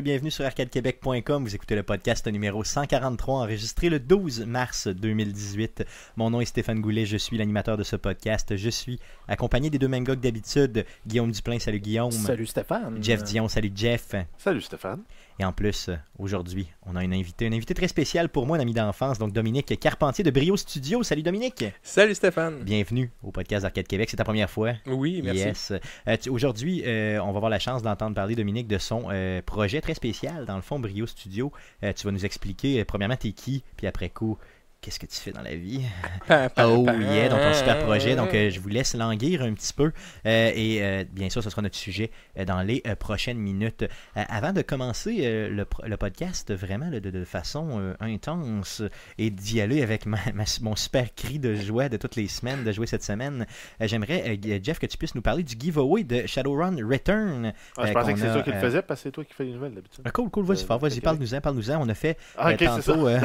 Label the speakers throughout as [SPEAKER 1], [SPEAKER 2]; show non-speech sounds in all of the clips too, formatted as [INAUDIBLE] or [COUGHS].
[SPEAKER 1] bienvenue sur arcadequebec.com. Vous écoutez le podcast numéro 143 enregistré le 12 mars 2018. Mon nom est Stéphane Goulet, je suis l'animateur de ce podcast. Je suis accompagné des deux mêmes d'habitude, Guillaume Duplain, salut Guillaume. Salut Stéphane. Jeff Dion, salut Jeff.
[SPEAKER 2] Salut Stéphane.
[SPEAKER 1] Et en plus, euh, aujourd'hui, on a une invitée, une invitée très spéciale pour moi, un ami d'enfance, donc Dominique Carpentier de Brio Studio. Salut Dominique. Salut Stéphane. Bienvenue au podcast Arcade Québec. C'est ta première fois.
[SPEAKER 3] Oui, merci.
[SPEAKER 1] Euh, aujourd'hui, euh, on va avoir la chance d'entendre parler, Dominique, de son projet très spécial, dans le fond, Brio Studio. tu vas nous expliquer, premièrement, t'es qui, puis après coup, qu'est-ce que tu fais dans la vie? [LAUGHS] oh yeah, dans ton super projet. Donc, euh, je vous laisse languir un petit peu. Euh, et euh, bien sûr, ce sera notre sujet dans les prochaines minutes. avant de commencer le, podcast vraiment de, façon intense et d'y aller avec mon super cri de joie de toutes les semaines, de jouer cette semaine, j'aimerais, Jeff, que tu puisses nous parler du giveaway de Shadowrun Return. Ah, je pensais que c'est toi qui le faisais
[SPEAKER 2] parce que c'est toi qui fais les nouvelles d'habitude.
[SPEAKER 1] Ah, cool, cool, vas-y, parle parle-nous-en, parle-nous-en. On a fait ah, tantôt... [LAUGHS]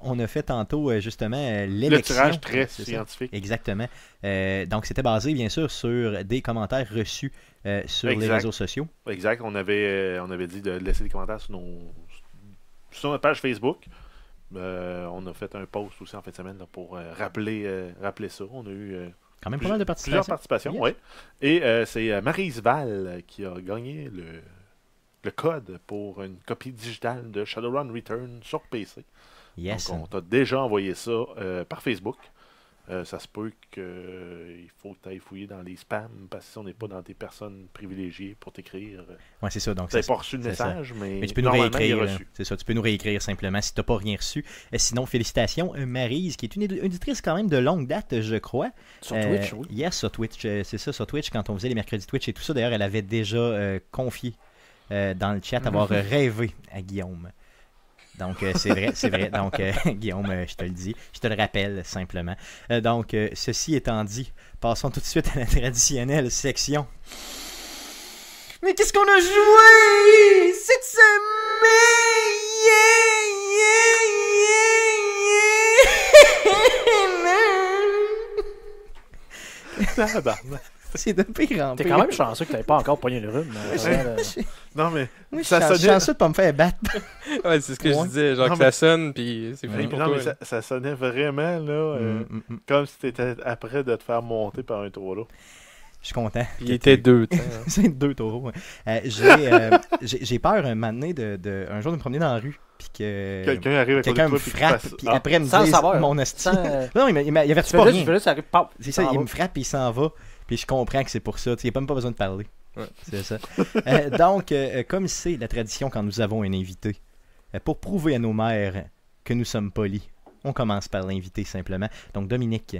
[SPEAKER 1] on a fait tantôt euh, justement euh, Le tirage très scientifique. Exactement. Euh, donc c'était basé bien sûr sur des commentaires reçus sur les réseaux sociaux.
[SPEAKER 2] Exact. On avait, on avait dit de laisser des commentaires sur, nos, sur notre page Facebook. on a fait un post aussi en fin de semaine pour rappeler, rappeler ça. On a eu quand même pas mal de participation. plusieurs participations. Et c'est marie Val qui a gagné le, le code pour une copie digitale de Shadowrun Return sur PC. Donc, on t'a déjà envoyé ça euh, par Facebook. Euh, ça se peut qu'il euh, faut que tu ailles fouiller dans les spams parce que si on n'est pas dans des personnes privilégiées pour t'écrire. Oui, c'est ça. Donc, n'as pas reçu le message, mais, tu peux nous réécrire.
[SPEAKER 1] C'est ça, tu peux nous réécrire simplement si tu n'as pas rien reçu. sinon, félicitations, Marise, qui est une éditrice quand même de longue date, je crois. Sur Twitch, oui. Yes, sur Twitch. c'est ça, sur Twitch, quand on faisait les mercredis Twitch et tout ça. D'ailleurs, elle avait déjà confié dans le chat avoir mm-hmm. rêvé à Guillaume. Donc, euh, c'est vrai, c'est vrai. [LAUGHS] Donc, euh, [LAUGHS] Guillaume, euh, je te le dis, je te le rappelle simplement. donc, ceci étant dit, passons tout de suite à la traditionnelle section. Mais qu'est-ce qu'on a joué cette semaine?
[SPEAKER 4] Yeah, yeah, yeah, [LAUGHS] C'est de pire en pire. T'es quand même chanceux
[SPEAKER 2] que t'avais pas encore pogné le rhume. Euh, euh,
[SPEAKER 4] [LAUGHS] non, mais. je suis Ça ensuite chanceux de
[SPEAKER 1] pas me faire battre. [LAUGHS]
[SPEAKER 2] Ouais, c'est ce que je disais. Genre, Non, que ça sonne, puis c'est fini pour non, mais ça, ça sonnait vraiment, là. Euh, mm, mm, mm. Comme si t'étais après de te faire monter par un trou
[SPEAKER 1] Je suis content. il était
[SPEAKER 2] deux. Hein. C'est deux taureaux. Euh, j'ai,
[SPEAKER 1] j'ai peur un moment de, de- un jour de me promener dans la rue puis que Quelqu'un arrive à quelqu'un me frappe puis Ah. après me Sans mon asti. Non, mais il y il avertit pas rien. C'est ça, il me frappe puis il s'en va. Puis je comprends que c'est pour ça. Il n'y a même pas besoin de parler. C'est ça. Euh, donc, euh, euh, comme c'est la tradition quand nous avons un invité, pour prouver à nos mères que nous sommes polis, on commence par l'invité simplement. Donc, Dominique,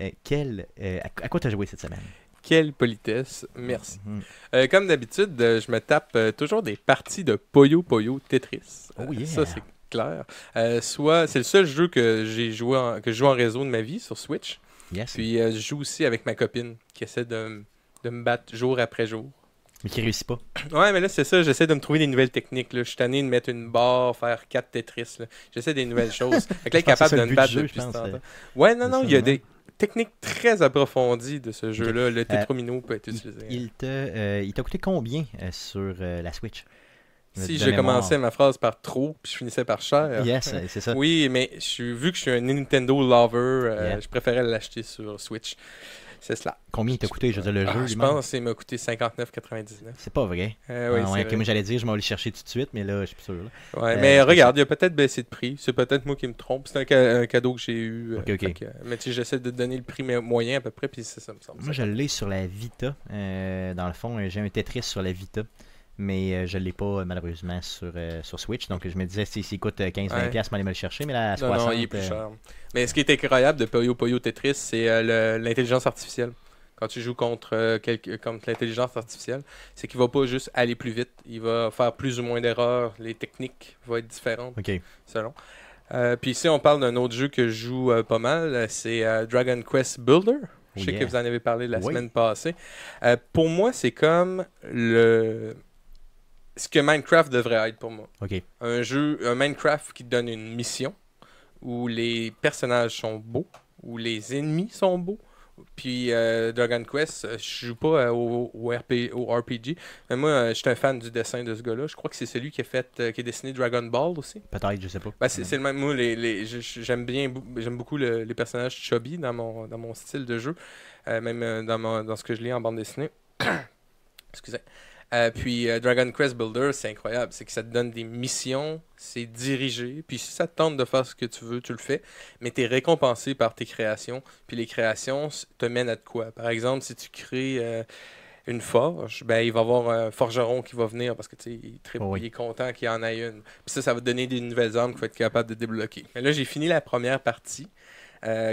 [SPEAKER 1] à, quoi tu as joué cette semaine?
[SPEAKER 3] Quelle politesse, merci. Mhm. comme d'habitude, je me tape toujours des parties de Poyo Poyo Tetris. Oh Ça, c'est clair. soit, c'est le seul jeu que j'ai joué que je joue en réseau de ma vie sur Switch. Puis euh, je joue aussi avec ma copine qui essaie de, de me battre jour après jour. Mais qui réussit pas. [CLEARS THROAT] Ouais, mais là, c'est ça. J'essaie de me trouver des nouvelles techniques. Je suis tanné de mettre une barre, faire quatre Tetris. J'essaie des nouvelles choses. [LAUGHS] Fait que là, capable de me battre depuis Ouais, non, non, il y a des techniques très approfondies de ce jeu-là. Le euh, Tetromino peut être utilisé. Il hein. euh, t'a coûté combien sur la Switch si je commençais ma phrase par trop, puis je finissais par cher. Yes, c'est [LAUGHS] ça. Oui, mais vu que je suis un Nintendo lover, euh, je préférais l'acheter sur Switch. C'est cela.
[SPEAKER 1] Combien il t'a coûté, je le ah, jeu Je pense
[SPEAKER 3] qu'il m'a coûté 59,99. C'est pas vrai. Euh, j'allais
[SPEAKER 1] dire, je m'en le chercher tout de suite, mais là, je suis sûr.
[SPEAKER 3] Euh, mais regarde, il a peut-être baissé de prix. C'est peut-être moi qui me trompe. C'est un, cadeau que j'ai eu. Euh, ok, mais si j'essaie de donner le prix moyen à peu près, puis c'est ça, me semble. Moi,
[SPEAKER 1] je l'ai sur la Vita. dans le fond, j'ai un Tetris sur la Vita mais euh, je ne l'ai pas euh, malheureusement sur, euh, sur Switch. Donc je me disais, si ça coûte 15-20$, vais aller me le chercher, mais là, à non, il est plus cher.
[SPEAKER 3] Mais ce qui est incroyable de Puyo Puyo Tetris, c'est l'intelligence artificielle quand tu joues contre, l'intelligence artificielle, c'est qu'il ne va pas juste aller plus vite, il va faire plus ou moins d'erreurs, les techniques vont être différentes OK. selon. Puis ici, on parle d'un autre jeu que je joue pas mal, c'est Dragon Quest Builder. Je oh sais que vous en avez parlé la semaine passée. pour moi, c'est comme le ce que Minecraft devrait être pour moi. Ok. Un jeu, un Minecraft qui te donne une mission, où les personnages sont beaux, où les ennemis sont beaux. Puis euh, Dragon Quest, euh, je joue pas euh, au, RPG. Mais moi, je suis un fan du dessin de ce gars-là. Je crois que c'est celui qui a fait, qui a dessiné Dragon Ball aussi. Peut-être, je sais pas. Ben, c'est le même. Moi, les, j'aime bien, j'aime beaucoup les personnages chubby dans mon, dans mon style de jeu, même dans, dans ce que je lis en bande dessinée. [COUGHS] Excusez. Euh, puis euh, Dragon Quest Builder, c'est incroyable. C'est que ça te donne des missions, c'est dirigé. Puis si ça te tente de faire ce que tu veux, tu le fais. Mais tu es récompensé par tes créations. Puis les créations te mènent à quoi Par exemple, si tu crées. Euh, une forge, ben, il va y avoir un forgeron qui va venir parce que tu sais très, oh il est content qu'il y en ait une. Puis ça, ça va te donner des nouvelles armes qu'il faut être capable de débloquer. Mais là, j'ai fini la première partie.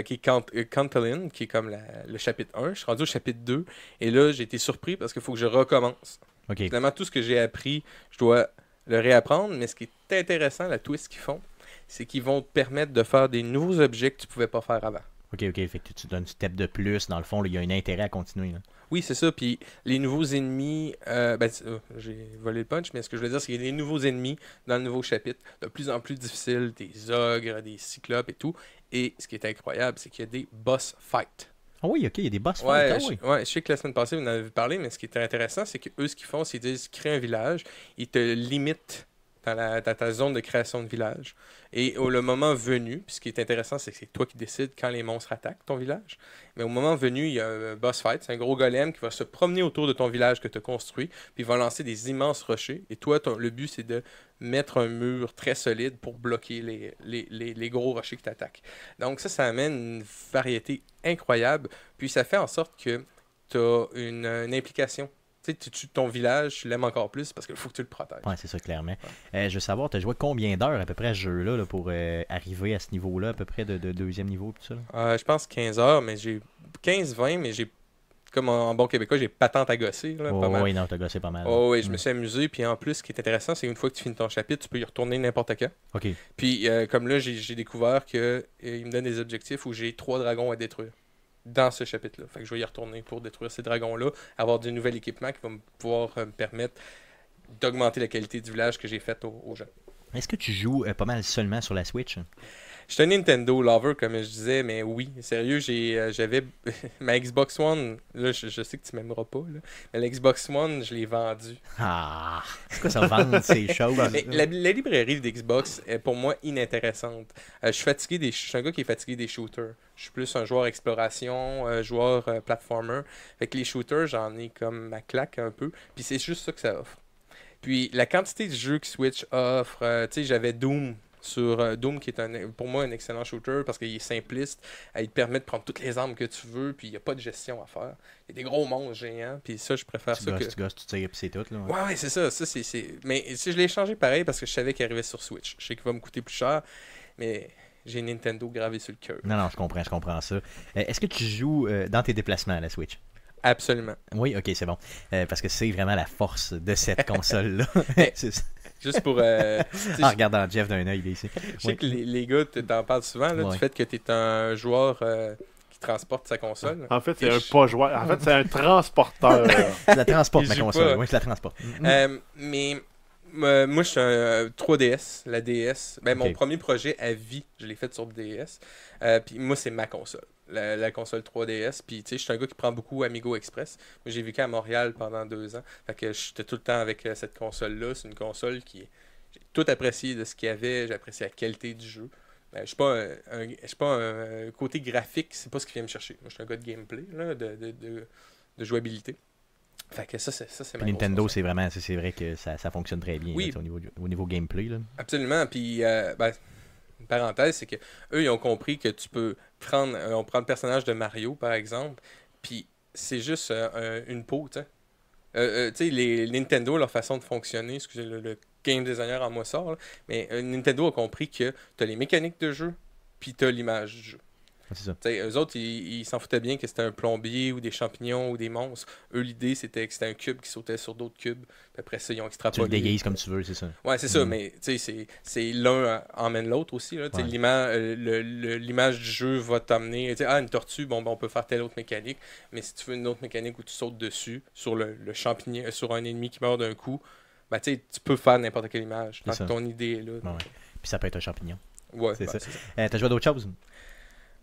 [SPEAKER 3] qui est Cantaline, qui est comme le chapitre 1. Je suis rendu au chapitre 2. Et là, j'ai été surpris parce qu'il faut que je recommence. Finalement, tout ce que j'ai appris, je dois le réapprendre. Mais ce qui est intéressant, la twist qu'ils font, c'est qu'ils vont te permettre de faire des nouveaux objets que tu ne pouvais pas faire avant. OK,
[SPEAKER 1] OK. Fait que tu donnes un step de plus. Dans le fond, il y a un intérêt à continuer.
[SPEAKER 3] Oui, c'est ça. Puis les nouveaux ennemis. Euh, ben, oh, j'ai volé le punch, mais ce que je veux dire, c'est qu'il y a des nouveaux ennemis dans le nouveau chapitre, de plus en plus difficiles, des ogres, des cyclopes et tout. Et ce qui est incroyable, c'est qu'il y a des boss fights.
[SPEAKER 1] Ah oui, ok, il y a des basses
[SPEAKER 3] ouais, ah Je, ouais, je sais que la semaine passée, vous en avez parlé, mais ce qui était intéressant, c'est qu'eux, ce qu'ils font, c'est qu'ils disent crée un village, ils te limitent dans, ta zone de création de village. Et au moment venu, ce qui est intéressant, c'est que c'est toi qui décides quand les monstres attaquent ton village. Mais au moment venu, il y a un boss fight, c'est un gros golem qui va se promener autour de ton village que tu as construit, puis il va lancer des immenses rochers. Et toi, ton, le but, c'est de mettre un mur très solide pour bloquer les, gros rochers qui t'attaquent. Donc ça, ça amène une variété incroyable, puis ça fait en sorte que tu as une implication tu tues ton village, tu l'aimes encore plus parce qu'il faut que tu le protèges.
[SPEAKER 1] Ouais, c'est ça, clairement. Euh, je veux savoir, tu as joué combien d'heures à peu près à ce jeu-là pour euh, arriver à ce niveau-là, à peu près de, deuxième niveau
[SPEAKER 3] euh, je pense 15 heures, mais j'ai 15-20, mais j'ai comme en, bon québécois, j'ai tant à gosser. Là, oh, Oui, non, t'as gossé pas mal. Oh, oui, hein. je me suis amusé. Puis en plus, ce qui est intéressant, c'est qu'une fois que tu finis ton chapitre, tu peux y retourner n'importe quand. OK. Puis comme là, j'ai découvert qu'il me donne des objectifs où j'ai trois dragons à détruire dans ce chapitre-là. Fait que je vais y retourner pour détruire ces dragons-là, avoir du nouvel équipement qui va me pouvoir euh, me permettre d'augmenter la qualité du village que j'ai fait aux jeunes.
[SPEAKER 1] Est-ce que tu joues euh, pas mal seulement sur la Switch hein?
[SPEAKER 3] Je suis un Nintendo lover, comme je disais, mais oui, sérieux, euh, j'avais [LAUGHS] ma Xbox One. Là, je, sais que tu m'aimeras pas, mais l'Xbox One, je l'ai vendue. Ah, ce quoi ça vendre ces [LAUGHS] choses? La, la, librairie d'Xbox est pour moi inintéressante. Euh, je suis fatigué des, je suis un gars qui est fatigué des shooters. Je suis plus un joueur exploration, euh, joueur platformer. Fait les shooters, j'en ai comme ma claque un peu. Puis c'est juste ça que ça offre. Puis la quantité de jeux que Switch offre, tu sais, j'avais Doom sur euh, Doom, qui est un, pour moi un excellent shooter parce qu'il est simpliste. Euh, il te permet de prendre toutes les armes que tu veux, puis il n'y a pas de gestion à faire. Il y a des gros monstres géants, puis ça, je préfère ça. que... Tu
[SPEAKER 1] gosses, tu puis c'est tout. ouais,
[SPEAKER 3] c'est ça. ça Mais si je l'ai changé pareil parce que je savais qu'il arrivait sur Switch. Je sais qu'il va me coûter plus cher, mais j'ai Nintendo gravé sur le cœur.
[SPEAKER 1] Non, non, je comprends, je comprends ça. Euh, est-ce que tu joues dans tes déplacements à la Switch Absolument. Oui, ok, c'est bon. parce que c'est vraiment la force de cette [LAUGHS] console-là. [LAUGHS]
[SPEAKER 3] Juste pour. Euh, [LAUGHS] en
[SPEAKER 1] regardant Jeff d'un œil, ici. Je sais que
[SPEAKER 3] les, les gars, t'en parles souvent, là, du fait que es un joueur. Euh, qui transporte sa console. En fait, c'est un pas joueur. En fait, c'est un transporteur. [LAUGHS] je la transporte, ma console. Oui, je la transporte. Mm, mm. Euh, mais euh, moi, je suis un 3DS, la DS. Ben, Mon premier projet à vie, je l'ai fait sur DS. puis moi, c'est ma console la, console 3DS. Puis, tu sais, je suis un gars qui prend beaucoup Amigo Express. Moi, j'ai vécu à Montréal pendant deux ans. Fait que j'étais tout le temps avec euh, cette console-là. C'est une console qui. J'ai tout apprécié de ce qu'il y avait. J'ai apprécié la qualité du jeu. Ben, je suis pas un, pas un, côté graphique, c'est pas ce qui vient me chercher. Moi, je suis un gars de gameplay, de, jouabilité. Fait que ça, c'est, ça, c'est Nintendo,
[SPEAKER 1] c'est vraiment, c'est vrai que ça, fonctionne très bien au, niveau, au niveau gameplay.
[SPEAKER 3] Absolument. Puis, euh, ben, parenthèse, c'est que eux ils ont compris que tu peux prendre, euh, on prend le personnage de Mario par exemple, puis c'est juste euh, une peau, euh, tu sais. les Nintendo, leur façon de fonctionner, excusez le, le game designer en moi sort, mais Nintendo a compris que tu as les mécaniques de jeu, puis tu as l'image du jeu. Ça. Eux autres, ils s'en foutaient bien que c'était un plombier ou des champignons ou des monstres. Eux, l'idée, c'était que c'était un cube qui sautait sur d'autres cubes. après ça, ils ont extrapolé. Tu déguises comme tu veux, c'est ça. Ouais, c'est ça, mm. mais c'est l'un emmène l'autre aussi. Euh, l'image du jeu va t'amener. Ah, une tortue, bon, ben, on peut faire telle autre mécanique. Mais si tu veux une autre mécanique où tu sautes dessus, sur le, champignon, euh, sur un ennemi qui meurt d'un coup, ben, tu peux faire n'importe quelle image. ton idée est là.
[SPEAKER 1] Puis ça peut être un champignon. Ouais, c'est ben, ça. Euh, t'as joué à d'autres choses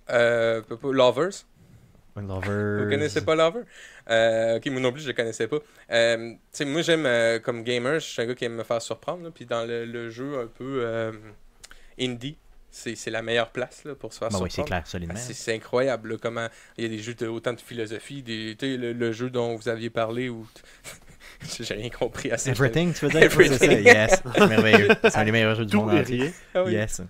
[SPEAKER 3] euh, lovers. vous ne connaissez pas Lovers Euh, ok, moi non plus, je le connaissais pas. Euh, moi, j'aime, euh, comme gamer, je suis un gars qui aime me faire surprendre. puis dans le, jeu un peu euh, indie, c'est la meilleure place pour se faire bah surprendre. c'est incroyable comment il y a des jeux de autant de philosophie. Des, le, jeu dont vous aviez parlé [LAUGHS] J'ai rien compris à Everything, tu veux dire? Everything. Yes. Merveilleux. C'est un des meilleurs jeux du monde. Entier. Ah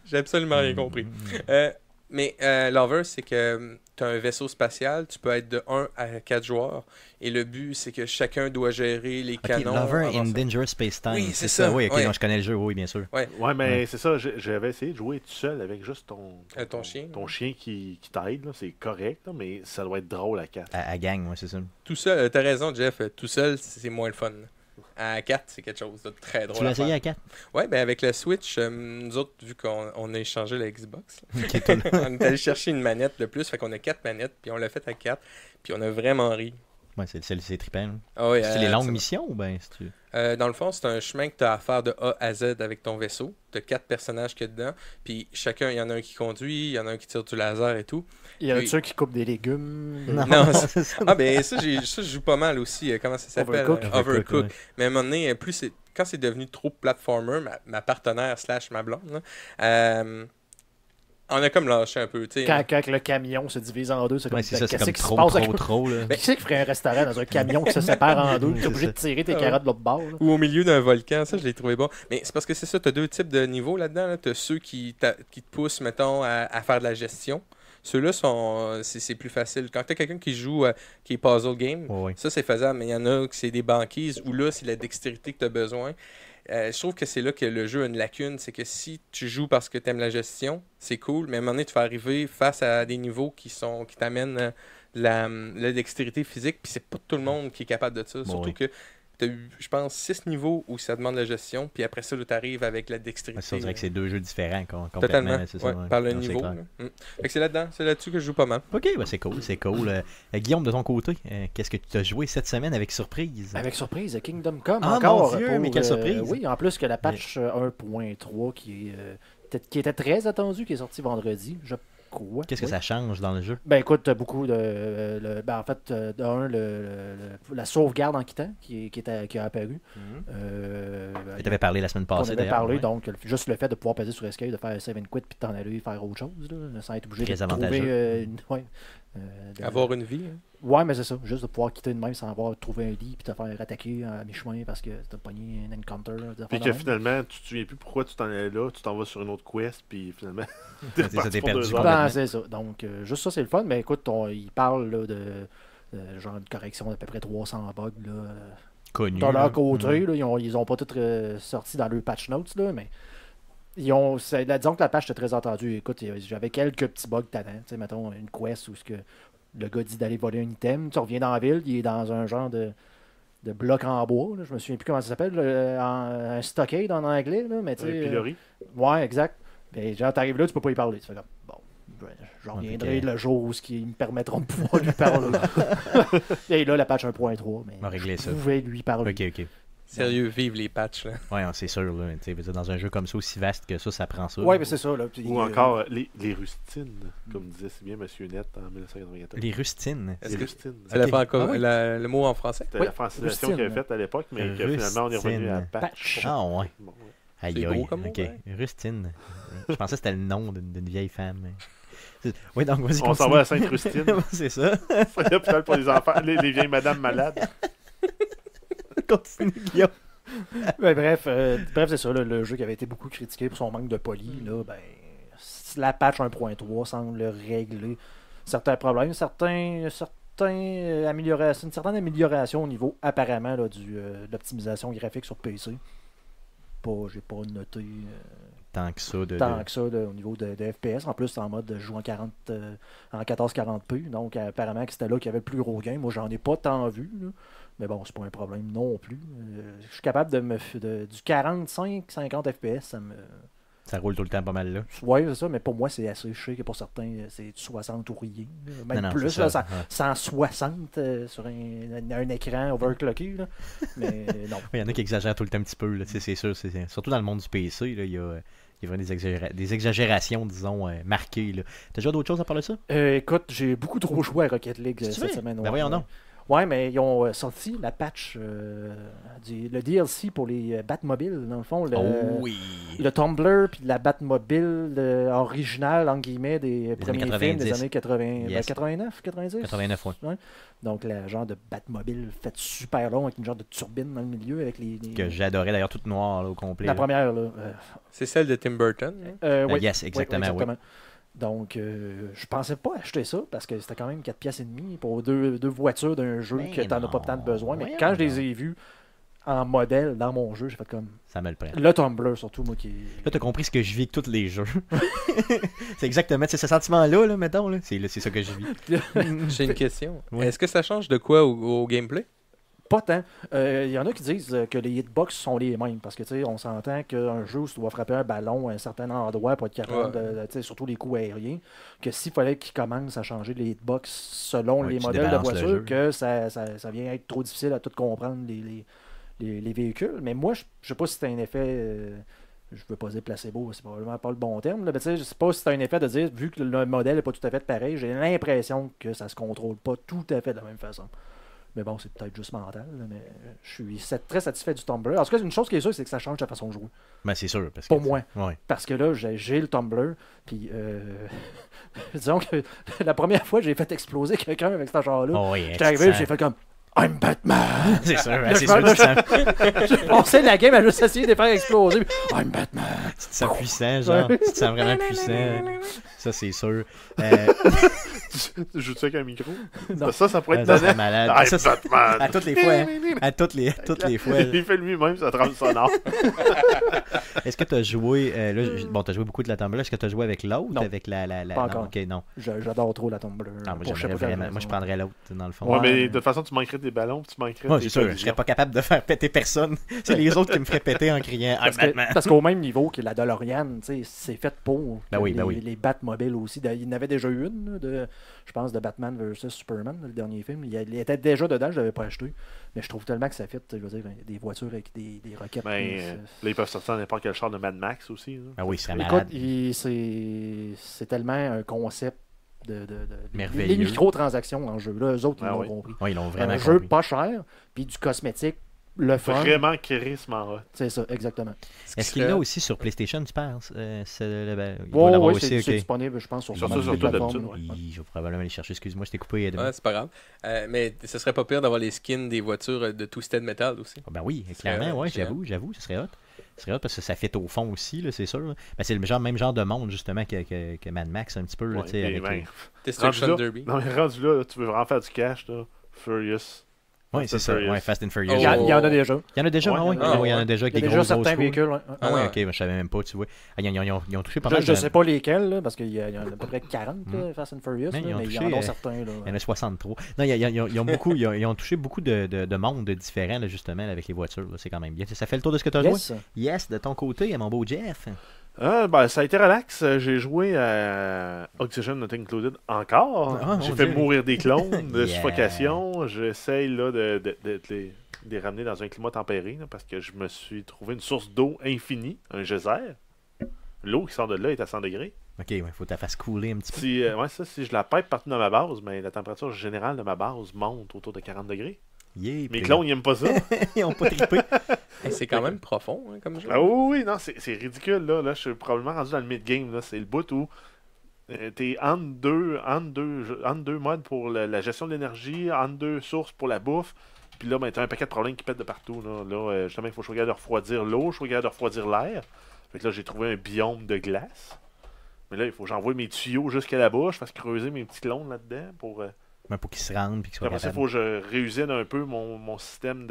[SPEAKER 3] j'ai absolument rien compris. Mm mais euh, Lover, c'est que hum, tu as un vaisseau spatial, tu peux être de 1 à 4 joueurs. Et le but, c'est que chacun doit gérer les canons. Lover
[SPEAKER 1] in Dangerous Space Time. Oui, c'est ça. Oui, je connais le jeu, oui, bien sûr. Ouais,
[SPEAKER 3] mais c'est
[SPEAKER 2] ça, j'avais essayé de jouer tout seul avec juste ton, euh, chien. Ton chien qui, t'aide, c'est
[SPEAKER 3] correct, mais ça doit être drôle à 4. À,
[SPEAKER 2] gang, oui, c'est ça.
[SPEAKER 3] Tout seul, euh, t'as raison, Jeff, tout seul, c'est moins le fun à 4, c'est quelque chose de très drôle. Tu l'as essayé à 4 Ouais, ben avec le Switch, euh, nous autres, vu qu'on a échangé la Xbox, [LAUGHS] on est allé chercher une manette de plus, fait qu'on a quatre manettes, puis on l'a fait à 4, puis on a vraiment ri.
[SPEAKER 1] Ouais, c'est ah les euh, longues missions ou ben c'est.
[SPEAKER 3] Euh, dans le fond, c'est un chemin que tu as à faire de A à Z avec ton vaisseau. Tu quatre personnages que y dedans. Puis chacun, il y en a un qui conduit, il y en a un qui tire du laser et tout. Il y en a un qui
[SPEAKER 4] coupe des légumes. Non, [LAUGHS] ça... Ah, ben ça,
[SPEAKER 3] je joue pas mal aussi. Euh, comment ça s'appelle Overcook. Overcook. Mais à un moment donné, plus quand c'est devenu trop platformer, ma, partenaire slash ma blonde, on a comme lâché un peu. Quand, hein. quand
[SPEAKER 4] le camion se divise
[SPEAKER 3] en deux, c'est comme, c'est ça, c'est trop, trop, trop, Là. Mais... Qui
[SPEAKER 4] c'est qui ferait un restaurant dans un camion qui se [LAUGHS] sépare en deux, t'es obligé de tirer tes ah. carottes de l'autre bord?
[SPEAKER 3] Ou au milieu d'un volcan, ça, je l'ai trouvé bon. Mais c'est parce que c'est ça, t'as deux types de niveaux là-dedans. Là. T'as ceux qui, te poussent, mettons, à, faire de la gestion ceux-là sont c'est plus facile. Quand tu quelqu'un qui joue euh, qui est puzzle game, ça c'est faisable, mais il y en a qui c'est des banquises où là c'est la dextérité que tu as besoin. Euh, je trouve que c'est là que le jeu a une lacune. C'est que si tu joues parce que tu aimes la gestion, c'est cool, mais à un moment donné, tu vas arriver face à des niveaux qui sont qui t'amènent euh, la, hum, la, dextérité physique, puis c'est pas tout le monde qui est capable de ça. surtout que T'as eu, je pense, six niveaux où ça demande la gestion, puis après ça, tu arrives avec la dextérité. Ça, on dirait que c'est
[SPEAKER 1] deux jeux différents complètement. Totalement, hein. par le niveau. Mm.
[SPEAKER 3] C'est, là-dedans, c'est là-dessus que je joue pas mal. Ok,
[SPEAKER 1] bah, c'est cool, c'est cool. Euh, euh, Guillaume, de ton côté, euh, qu'est-ce que tu as joué cette semaine avec surprise Avec surprise,
[SPEAKER 4] Kingdom Come ah, encore. Mon Dieu, mais quelle surprise Oui, en plus que la patch 1.3 qui est qui était très attendue, qui est sortie vendredi. Je Qu'est-ce que ça change dans le jeu? Ben écoute, beaucoup de. ben, en fait, euh, d'un, la sauvegarde en quittant qui, qui, qui a apparu. Mhm. Euh, tu avais parlé la semaine passée. On parlé, donc juste le fait de pouvoir passer sur Escape, de faire 7 quit puis t'en aller faire autre chose, sans être obligé Très de trouver, euh, ouais,
[SPEAKER 2] euh,
[SPEAKER 3] avoir une vie. Hein?
[SPEAKER 4] Ouais, mais c'est ça. Juste de pouvoir quitter une même sans avoir trouvé un lit puis te faire attaquer à mes chemins parce que t'as pogné un encounter. Puis que
[SPEAKER 2] finalement, tu te souviens plus pourquoi tu t'en es là, tu t'en vas sur une autre quest, puis finalement. [LAUGHS] [LAUGHS] t'es t'es perdu. Ah, c'est
[SPEAKER 4] ça. Donc, euh, juste ça, c'est le fun. Mais écoute, Ils parlent de euh, genre une correction d'à peu près 300 bugs. Là.
[SPEAKER 1] Connus. De leur côté,
[SPEAKER 4] mm-hmm. ils, ont, ils ont pas tout sorti dans leurs patch notes, là, mais. Ils ont, disons que la page était très entendue. Écoute, j'avais quelques petits bugs talents. Tu sais, mettons, une quest où ce que le gars dit d'aller voler un item. Tu reviens dans la ville, il est dans un genre de, de bloc en bois. Là. Je me souviens plus comment ça s'appelle. un stockade en anglais. Là, mais, tu euh, ouais, exact. Mais genre, t'arrives là, tu peux pas y parler. Tu fais comme, bon, J'en reviendrai le jour où ils me permettront de pouvoir lui parler. [LAUGHS] Et là, la patch 1.3. Mais on Vous lui parler. OK, OK.
[SPEAKER 1] Sérieux,
[SPEAKER 3] vive les patchs. Là.
[SPEAKER 1] Hein, c'est sûr. Là, dans un jeu comme ça, aussi vaste que ça,
[SPEAKER 3] ça
[SPEAKER 2] prend ça. Ouais, mais c'est ça. Là, Ou euh, encore euh, les, rustines, comme disait si bien M. Nett en 1994. Les rustines. Les rustines. C'est ah
[SPEAKER 3] le mot en français. C'était oui. la francisation qu'il avait faite à l'époque, mais que finalement on est revenu à patch.
[SPEAKER 1] Ah ouais. Aïe, Comme hein. Rustine. Je pensais que c'était le nom d'une vieille femme. [LAUGHS] Oui, donc, on s'en va à Sainte-Rustine. [LAUGHS]
[SPEAKER 2] c'est ça. C'est l'hôpital pour les enfants, les, les vieilles madames malades. [LAUGHS]
[SPEAKER 4] bref, euh, bref c'est ça, le, jeu qui avait été beaucoup critiqué pour son manque de poli, mm. là, ben, la patch 1.3 semble régler certains problèmes, certains, certains euh, améliorations, une certaine amélioration au niveau apparemment du, euh, de l'optimisation graphique sur PC. Pas, j'ai pas noté tant que ça, de, tant Que ça au niveau de, FPS. En plus, c'est en mode de jouer en, 40, en 1440p, donc apparemment que c'était là qu'il y avait le plus gros gain. Moi, j'en ai pas tant vu. Mais bon, c'est pas un problème non plus. Euh, je suis capable de me. du 45-50 FPS, ça me. Ça
[SPEAKER 1] roule tout le temps pas mal là.
[SPEAKER 4] Oui, c'est ça, mais pour moi, c'est assez. cher que pour certains, euh, c'est 60 ou rien. Même plus, 160 euh, sur un, écran overclocké. Là. Mais [LAUGHS] non.
[SPEAKER 1] Il y en a qui exagèrent tout le temps un petit peu. C'est sûr. Surtout dans le monde du PC, il y a. vraiment des, exagérations, disons, marquées. T'as déjà d'autres choses à parler de ça? écoute, j'ai beaucoup
[SPEAKER 4] trop joué à Rocket League cette semaine. Ben voyons ouais. non. Ouais, mais ils ont euh, sorti la patch, euh, du, le DLC pour les euh, Batmobiles, dans le fond. Le, oh oui. le Tumblr, puis la Batmobile originale, en guillemets, des premiers films des années 80, 89, 90. 89, oui. Donc, le genre de Batmobile fait super long, avec une genre de turbine dans le milieu. avec les, Que
[SPEAKER 1] j'adorais d'ailleurs, toute noire au complet. La première, là. C'est celle de Tim Burton.
[SPEAKER 4] Hein? oui. exactement. exactement. Donc, euh, je pensais pas acheter ça parce que c'était quand même 4 pièces et demie pour deux, deux voitures d'un jeu que ben que t'en as pas tant de besoin. Mais quand je les ai vues en modèle dans mon jeu, j'ai fait comme.
[SPEAKER 1] Ça me le prend. Le
[SPEAKER 4] Tumblr, surtout, moi qui.
[SPEAKER 1] Là, t'as compris ce que je vis avec tous les jeux. [LAUGHS] c'est exactement ce sentiment-là, là, mettons. Là. C'est, ça que je vis.
[SPEAKER 3] j'ai une question. Est-ce que ça change de quoi au gameplay
[SPEAKER 4] pas tant. Il euh, y en a qui disent euh, que les hitbox sont les mêmes parce que tu on s'entend qu'un jeu où tu dois frapper un ballon à un certain endroit pour être capable de, surtout les coups aériens, que s'il fallait qu'ils commencent à changer les hitbox selon les modèles de voiture, que ça, vient être trop difficile à tout comprendre les, véhicules. Mais moi, je sais pas si c'est un effet. Euh, je veux pas dire placebo, c'est probablement pas le bon terme, là, mais je sais pas si c'est un effet de dire, vu que le modèle n'est pas tout à fait pareil, j'ai l'impression que ça se contrôle pas tout à fait de la même façon. Mais bon, c'est peut-être juste mental, mais euh, je suis très satisfait du Tumblr. En tout cas, une chose qui est sûre, c'est que ça change la façon de jouer.
[SPEAKER 1] mais ben, c'est sûr. Parce que Pour moi.
[SPEAKER 4] Parce que là, j'ai le Tumblr, puis euh, [LAUGHS] disons que la première fois, j'ai fait exploser quelqu'un avec ce genre-là. Oh, J'étais arrivé, j'ai fait comme I'm Batman! [LAUGHS] C'est sûr, hein, c'est sûr [LAUGHS] J'ai la game à juste essayer de faire exploser. I'm Batman!
[SPEAKER 1] Ça te puissant, genre. tu te vraiment puissant. Ça, c'est sûr. Euh,
[SPEAKER 2] [LAUGHS] je Joues-tu avec un micro. [LAUGHS] Ça, ça pourrait être ah, malade. À toutes les fois. Hein. [LAUGHS]
[SPEAKER 1] À toutes les, toutes les fois. Il
[SPEAKER 2] fait lui-même sa trame sonore.
[SPEAKER 1] Est-ce que tu as joué. Euh, bon, tu as joué beaucoup de la bleue. Est-ce que tu as joué avec l'autre Avec la, la, la... Pas Non, non.
[SPEAKER 2] J'adore trop la tombe ah, bleue. moi, je, prendrais l'autre, dans le fond. Ouais, mais de toute façon, tu manquerais des ballons. Tu manquerais moi, Je serais pas capable de
[SPEAKER 1] faire
[SPEAKER 4] péter personne.
[SPEAKER 2] C'est les autres qui me feraient péter en criant Parce qu'au
[SPEAKER 4] même niveau que la DeLorean, c'est fait pour. Ben ben les Batmobiles aussi. Il y en avait déjà une je pense, de Batman vs Superman, le dernier film. Il, était déjà dedans, je l'avais pas acheté. Mais je trouve tellement que ça fit, des voitures avec des, des roquettes. Mais, ben, euh, euh,
[SPEAKER 2] là, ils peuvent sortir n'importe quel char de Mad Max aussi. Ah oui, c'est malade.
[SPEAKER 4] Écoute, c'est tellement un concept de, de, de, Merveilleux. microtransactions en jeu. Là, eux autres, ils ah l'ont compris. Ah oui, ils l'ont vraiment un jeu pas cher, puis du cosmétique
[SPEAKER 2] le fond Vraiment Chris C'est
[SPEAKER 4] ça, exactement. Est-ce qu'il y euh, a
[SPEAKER 1] aussi sur PlayStation, tu penses euh, le, ben, oui, c'est disponible, je pense, sur, sur, sur plateformes. Ouais.
[SPEAKER 4] Oui, je vais probablement aller chercher.
[SPEAKER 1] Excuse-moi, je t'ai coupé. Ah,
[SPEAKER 3] c'est pas grave. Euh, mais ce serait pas pire d'avoir les skins des voitures euh, de Twisted Metal aussi. Ah, ben oui, clairement, ouais, j'avoue,
[SPEAKER 1] j'avoue, ce serait hot. Ce serait hot parce que ça fait au fond aussi, c'est sûr. Ben, c'est le même genre de monde, justement, que, que, que Mad Max, un petit peu. Là, sais avec Derby. non, mais
[SPEAKER 2] rendu là, tu veux vraiment faire du cash, là. Furious. Oui, c'est ça. Ouais, Fast and Furious.
[SPEAKER 1] Il y, en a déjà. Il y en a déjà, ouais, Il y en a déjà des gros certains véhicules. Ah, ouais, ok, je savais même pas, tu vois. Ah, ils, ont, ils ont, touché Je, ne sais
[SPEAKER 4] pas lesquels, parce qu'il y, en a à peu près 40 hmm. euh, Fast and Furious, mais, il y en a euh, certains. il
[SPEAKER 1] y en a 63. Non, ils, ont, beaucoup, ils, ont, touché beaucoup de, de, monde différent, justement,
[SPEAKER 2] avec les voitures. C'est quand même bien. Ça fait le tour de ce que tu as yes.
[SPEAKER 1] joué. Yes, de ton côté, mon beau Jeff.
[SPEAKER 2] Euh, ben, ça a été relax. Euh, j'ai joué à Oxygen Not Included encore. Ah, j'ai fait mourir des clones [LAUGHS] de suffocation. J'essaye là, de, les, ramener dans un climat tempéré parce que je me suis trouvé une source d'eau infinie, un geyser. L'eau qui sort de là est à 100 degrés.
[SPEAKER 1] Ok, il faut que tu fasses couler un petit peu.
[SPEAKER 2] Si, euh, ça, si je la pipe partout dans ma base, mais ben, la température générale de ma base monte autour de 40 degrés. Mes clones, ils n'aiment pas ça. [LAUGHS] ils
[SPEAKER 3] n'ont pas trippé. c'est quand même profond hein, comme jeu. Ah
[SPEAKER 2] oui, non, c'est ridicule. Là. je suis probablement rendu dans le mid-game. C'est le bout où euh, tu es en deux, en deux, deux modes pour la, gestion de l'énergie, en deux sources pour la bouffe. Puis là, ben, tu as un paquet de problèmes qui pètent de partout. Là, là euh, justement, il faut que je regarde de refroidir l'eau, je regarde de refroidir l'air. là, j'ai trouvé un biome de glace. Mais là, il faut que j'envoie mes tuyaux jusqu'à la bouche, fasse creuser mes petits clones là-dedans pour. Euh,
[SPEAKER 1] ben, pour qu'ils se rendent. Puis Après ça, il faut que
[SPEAKER 2] je réusine un peu mon, système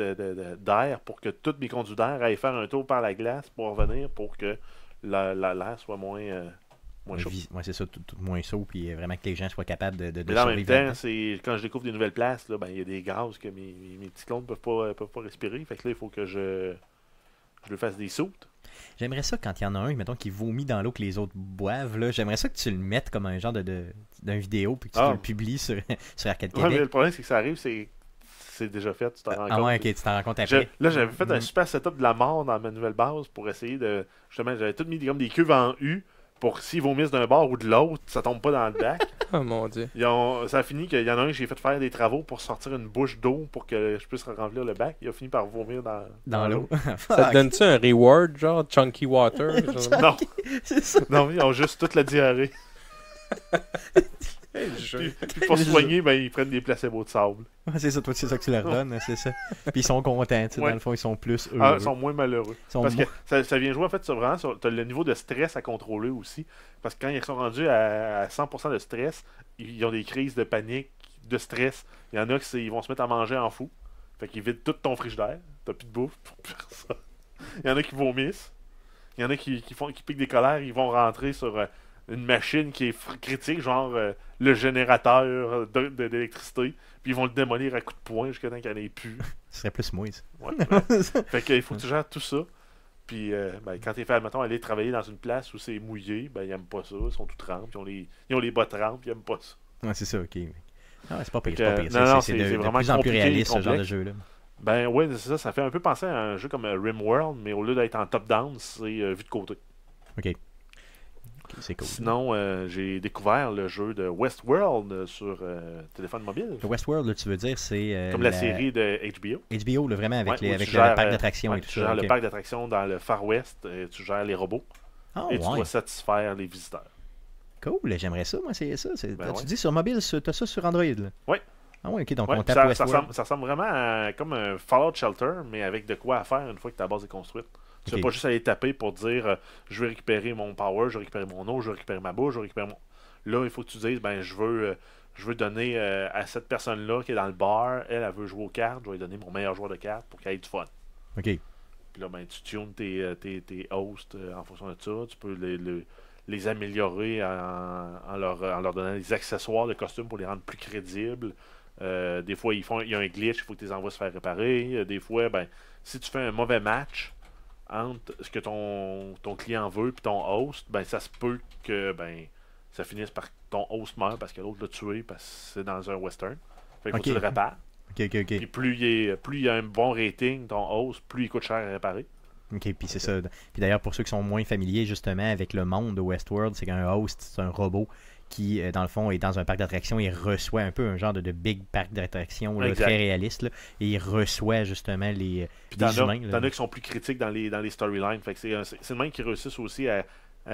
[SPEAKER 2] d'air pour que tous mes conduits d'air aillent faire un tour par la glace pour revenir pour que l'air la, la, soit moins. Euh, moins chaud.
[SPEAKER 1] c'est ça, tout, moins chaud, puis euh, vraiment que les gens soient capables de, de, de
[SPEAKER 2] quand je découvre des nouvelles places, ben, il y a des gaz que mes, mes, petits clones ne euh, peuvent pas, respirer. Fait que là, il faut que je, je fasse des sautes.
[SPEAKER 1] J'aimerais ça quand il y en a un, mettons, qui vomit dans l'eau que les autres boivent. Là, j'aimerais ça que tu le mettes comme un genre de, de d'un vidéo puis que tu ah. le publies sur, [LAUGHS] sur Arcade Québec. le
[SPEAKER 2] problème, c'est que ça arrive, c'est c'est déjà fait, tu t'en ah, rends compte. Ah ouais, ok, tu t'en rends compte après. là, j'avais fait un mm. super setup de la mort dans ma nouvelle base pour essayer de. Justement, j'avais tout mis comme des cuves en U pour s'ils vomissent d'un bord ou de l'autre, ça tombe pas dans le bac. [LAUGHS] oh mon dieu. ça a fini qu'il y en a un que j'ai fait faire des travaux pour sortir une bouche d'eau pour que je puisse remplir le bac. Il a fini par vomir dans,
[SPEAKER 3] dans, l'eau. [LAUGHS] ça te donne-tu un reward, genre Chunky Water [LAUGHS] Non. non, ils ont juste toute la diarrhée. [LAUGHS] pour se
[SPEAKER 2] soigner, ben, ils prennent des placebos de sable.
[SPEAKER 1] c'est ça, toi, c'est ça que tu leur donnes, c'est ça. [LAUGHS] Puis ils sont contents, dans le fond, ils sont plus ah, heureux. ils sont moins malheureux. parce que
[SPEAKER 2] ça, vient jouer, en fait, sur, vraiment, sur, le niveau de stress à contrôler aussi. Parce que quand ils sont rendus à, 100% de stress, ils, ont des crises de panique, de stress. Il y en a qui ils vont se mettre à manger en fou. Fait qu'ils vident tout ton frigidaire. T'as plus de bouffe pour personne. [LAUGHS] Il y en a qui vomissent. Il y en a qui, font, qui piquent des colères. Ils vont rentrer sur... Euh, une machine qui est critique, genre euh, le générateur d'électricité, puis ils vont le démolir à coups de poing jusqu'à temps qu'il n'y en ait plus. [LAUGHS]
[SPEAKER 1] Ce serait plus moise. Ouais, [LAUGHS] ouais.
[SPEAKER 2] fait qu'il faut que tu gères tout ça. Puis euh, ben, quand t'es fait, admettons, aller travailler dans une place où c'est mouillé, ben ils aiment pas ça, ils sont tout trempes, ils ont les, ils ont les bottes trempes, ils aiment pas ça.
[SPEAKER 1] Ouais, c'est ça, ok. non ah c'est pas pire, c'est pas pire. c'est de, plus en plus réaliste ce genre de jeu-là.
[SPEAKER 2] Ben ouais, c'est ça, ça fait un peu penser à un jeu comme Rimworld, mais au lieu d'être en top-down, c'est euh, vu de côté. Ok. Sinon, euh, j'ai découvert le jeu de Westworld sur euh, téléphone mobile. Le
[SPEAKER 1] Westworld, tu veux
[SPEAKER 2] dire, c'est. Euh, comme la... série de HBO.
[SPEAKER 1] HBO, vraiment, avec, les, le parc d'attractions et tout le parc
[SPEAKER 2] d'attractions dans le Far West, tu gères les robots. Ah, et tu dois satisfaire les visiteurs.
[SPEAKER 1] Cool, j'aimerais ça, moi, c'est ça. tu dis sur mobile, tu as ça sur Android. Oui. Ah oui, ok, donc on tape ça, Ça
[SPEAKER 2] ressemble, vraiment comme un Fallout Shelter, mais avec de quoi faire une fois que ta base est construite. Tu pas juste aller taper pour dire euh, je vais récupérer mon power, je vais récupérer mon eau, je vais récupérer ma bouche, je vais récupérer mon. Là, il faut que tu dises ben je veux euh, je veux donner euh, à cette personne-là qui est dans le bar, elle, elle veut jouer aux cartes, je vais lui donner mon meilleur joueur de cartes pour qu'elle ait du fun.
[SPEAKER 1] OK. Puis
[SPEAKER 2] là, ben, tu tunes tes, tes, hosts en fonction de ça. Tu peux les, les, améliorer en, leur, donnant des accessoires de costumes pour les rendre plus crédibles. des fois, ils font, il y a un glitch, il faut que tu les envoies se faire réparer. Des fois, ben, si tu fais un mauvais match, entre ce que ton, ton client veut et ton host, ben ça se peut que ben ça finisse par ton host meurt parce que l'autre l'a tué parce que c'est dans un western. Fait tu le répares. [LAUGHS] puis plus il, y a un bon rating, ton host, plus il coûte cher à réparer.
[SPEAKER 1] Ok, puis c'est ça. Puis d'ailleurs, pour ceux qui sont moins familiers justement avec le monde de Westworld, c'est qu'un host, c'est un robot qui, euh, dans le fond, est dans un parc d'attractions il reçoit un peu un genre de, big parc d'attractions très réaliste. et il reçoit justement les, euh,
[SPEAKER 2] qui sont plus critiques dans les, dans les storylines. Euh, c'est le même qui réussissent aussi à,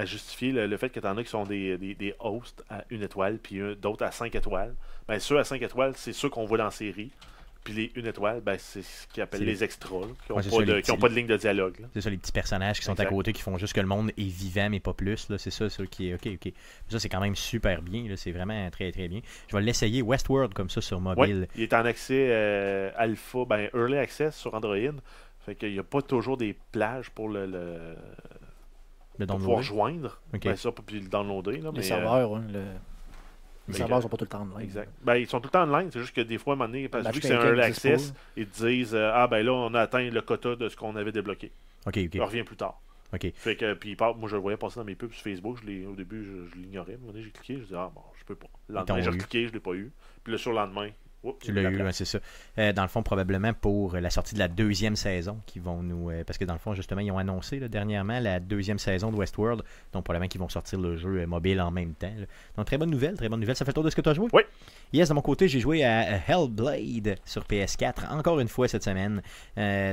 [SPEAKER 2] justifier le, fait que t'en as qui sont des, hosts à une étoile, puis d'autres à cinq étoiles. Ben, ceux à cinq étoiles, c'est ceux qu'on voit dans la série. Puis les une étoile, ben, c'est ce qu'ils appellent les extras, qui n'ont pas, pas, de ligne de dialogue.
[SPEAKER 1] C'est ça, les petits personnages qui sont à côté, qui font juste que le monde est vivant, mais pas plus. C'est ça, qui OK, OK. Ça, c'est quand même super bien. C'est vraiment très, très bien. Je vais l'essayer Westworld comme ça sur mobile.
[SPEAKER 2] il est en accès euh, alpha, ben, early access sur Android. Fait qu'il n'y a pas toujours des plages pour le... le pour pouvoir joindre. Bien puis le downloader. mais, euh, hein, le serveur,
[SPEAKER 4] les serveurs ne sont pas tout le temps online. Exact.
[SPEAKER 2] Ben, ils sont tout le temps ligne c'est juste que des fois, à un moment donné, parce que vu que c'est un early access, ils te disent euh, Ah, ben là, on a atteint le quota de ce qu'on avait débloqué. OK, OK. On revient plus tard. OK. Fait que, puis moi, je le voyais passer dans mes pubs sur Facebook. au début, je, je l'ignorais. J'ai cliqué, je dis Ah, bon, je peux pas. Le lendemain, j'ai cliqué, je l'ai pas eu. Puis le surlendemain, Oh, tu l'as eu,
[SPEAKER 1] hein, c'est ça. Euh, dans le fond, probablement pour la sortie de la deuxième saison qui vont nous. Euh, parce que dans le fond, justement, ils ont annoncé dernièrement la deuxième saison de Westworld. Donc probablement qu'ils vont sortir le jeu euh, mobile en même temps. Donc très bonne nouvelle, très bonne nouvelle. Ça fait le tour de ce que tu as joué? Oui. Yes, de mon côté, j'ai joué à Hellblade sur PS4, encore une fois cette semaine.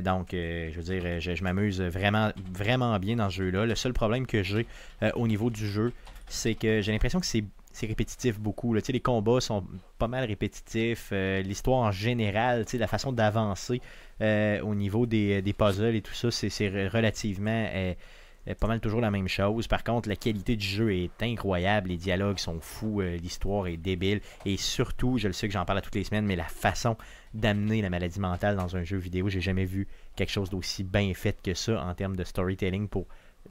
[SPEAKER 1] donc, je veux dire, je, je m'amuse vraiment, vraiment bien dans ce jeu-là. Le seul problème que j'ai au niveau du jeu, c'est que j'ai l'impression que c'est c'est répétitif beaucoup. Les combats sont pas mal répétitifs. Euh, l'histoire en général, la façon d'avancer euh, au niveau euh, des, puzzles et tout ça, c'est relativement pas mal toujours la même chose. Par contre, la qualité du jeu est incroyable. Les dialogues sont fous. L'histoire est débile. Et surtout, je le sais que j'en parle à toutes les semaines, mais la façon d'amener la maladie mentale dans un jeu vidéo, j'ai jamais vu quelque chose d'aussi bien fait que ça en termes de storytelling pour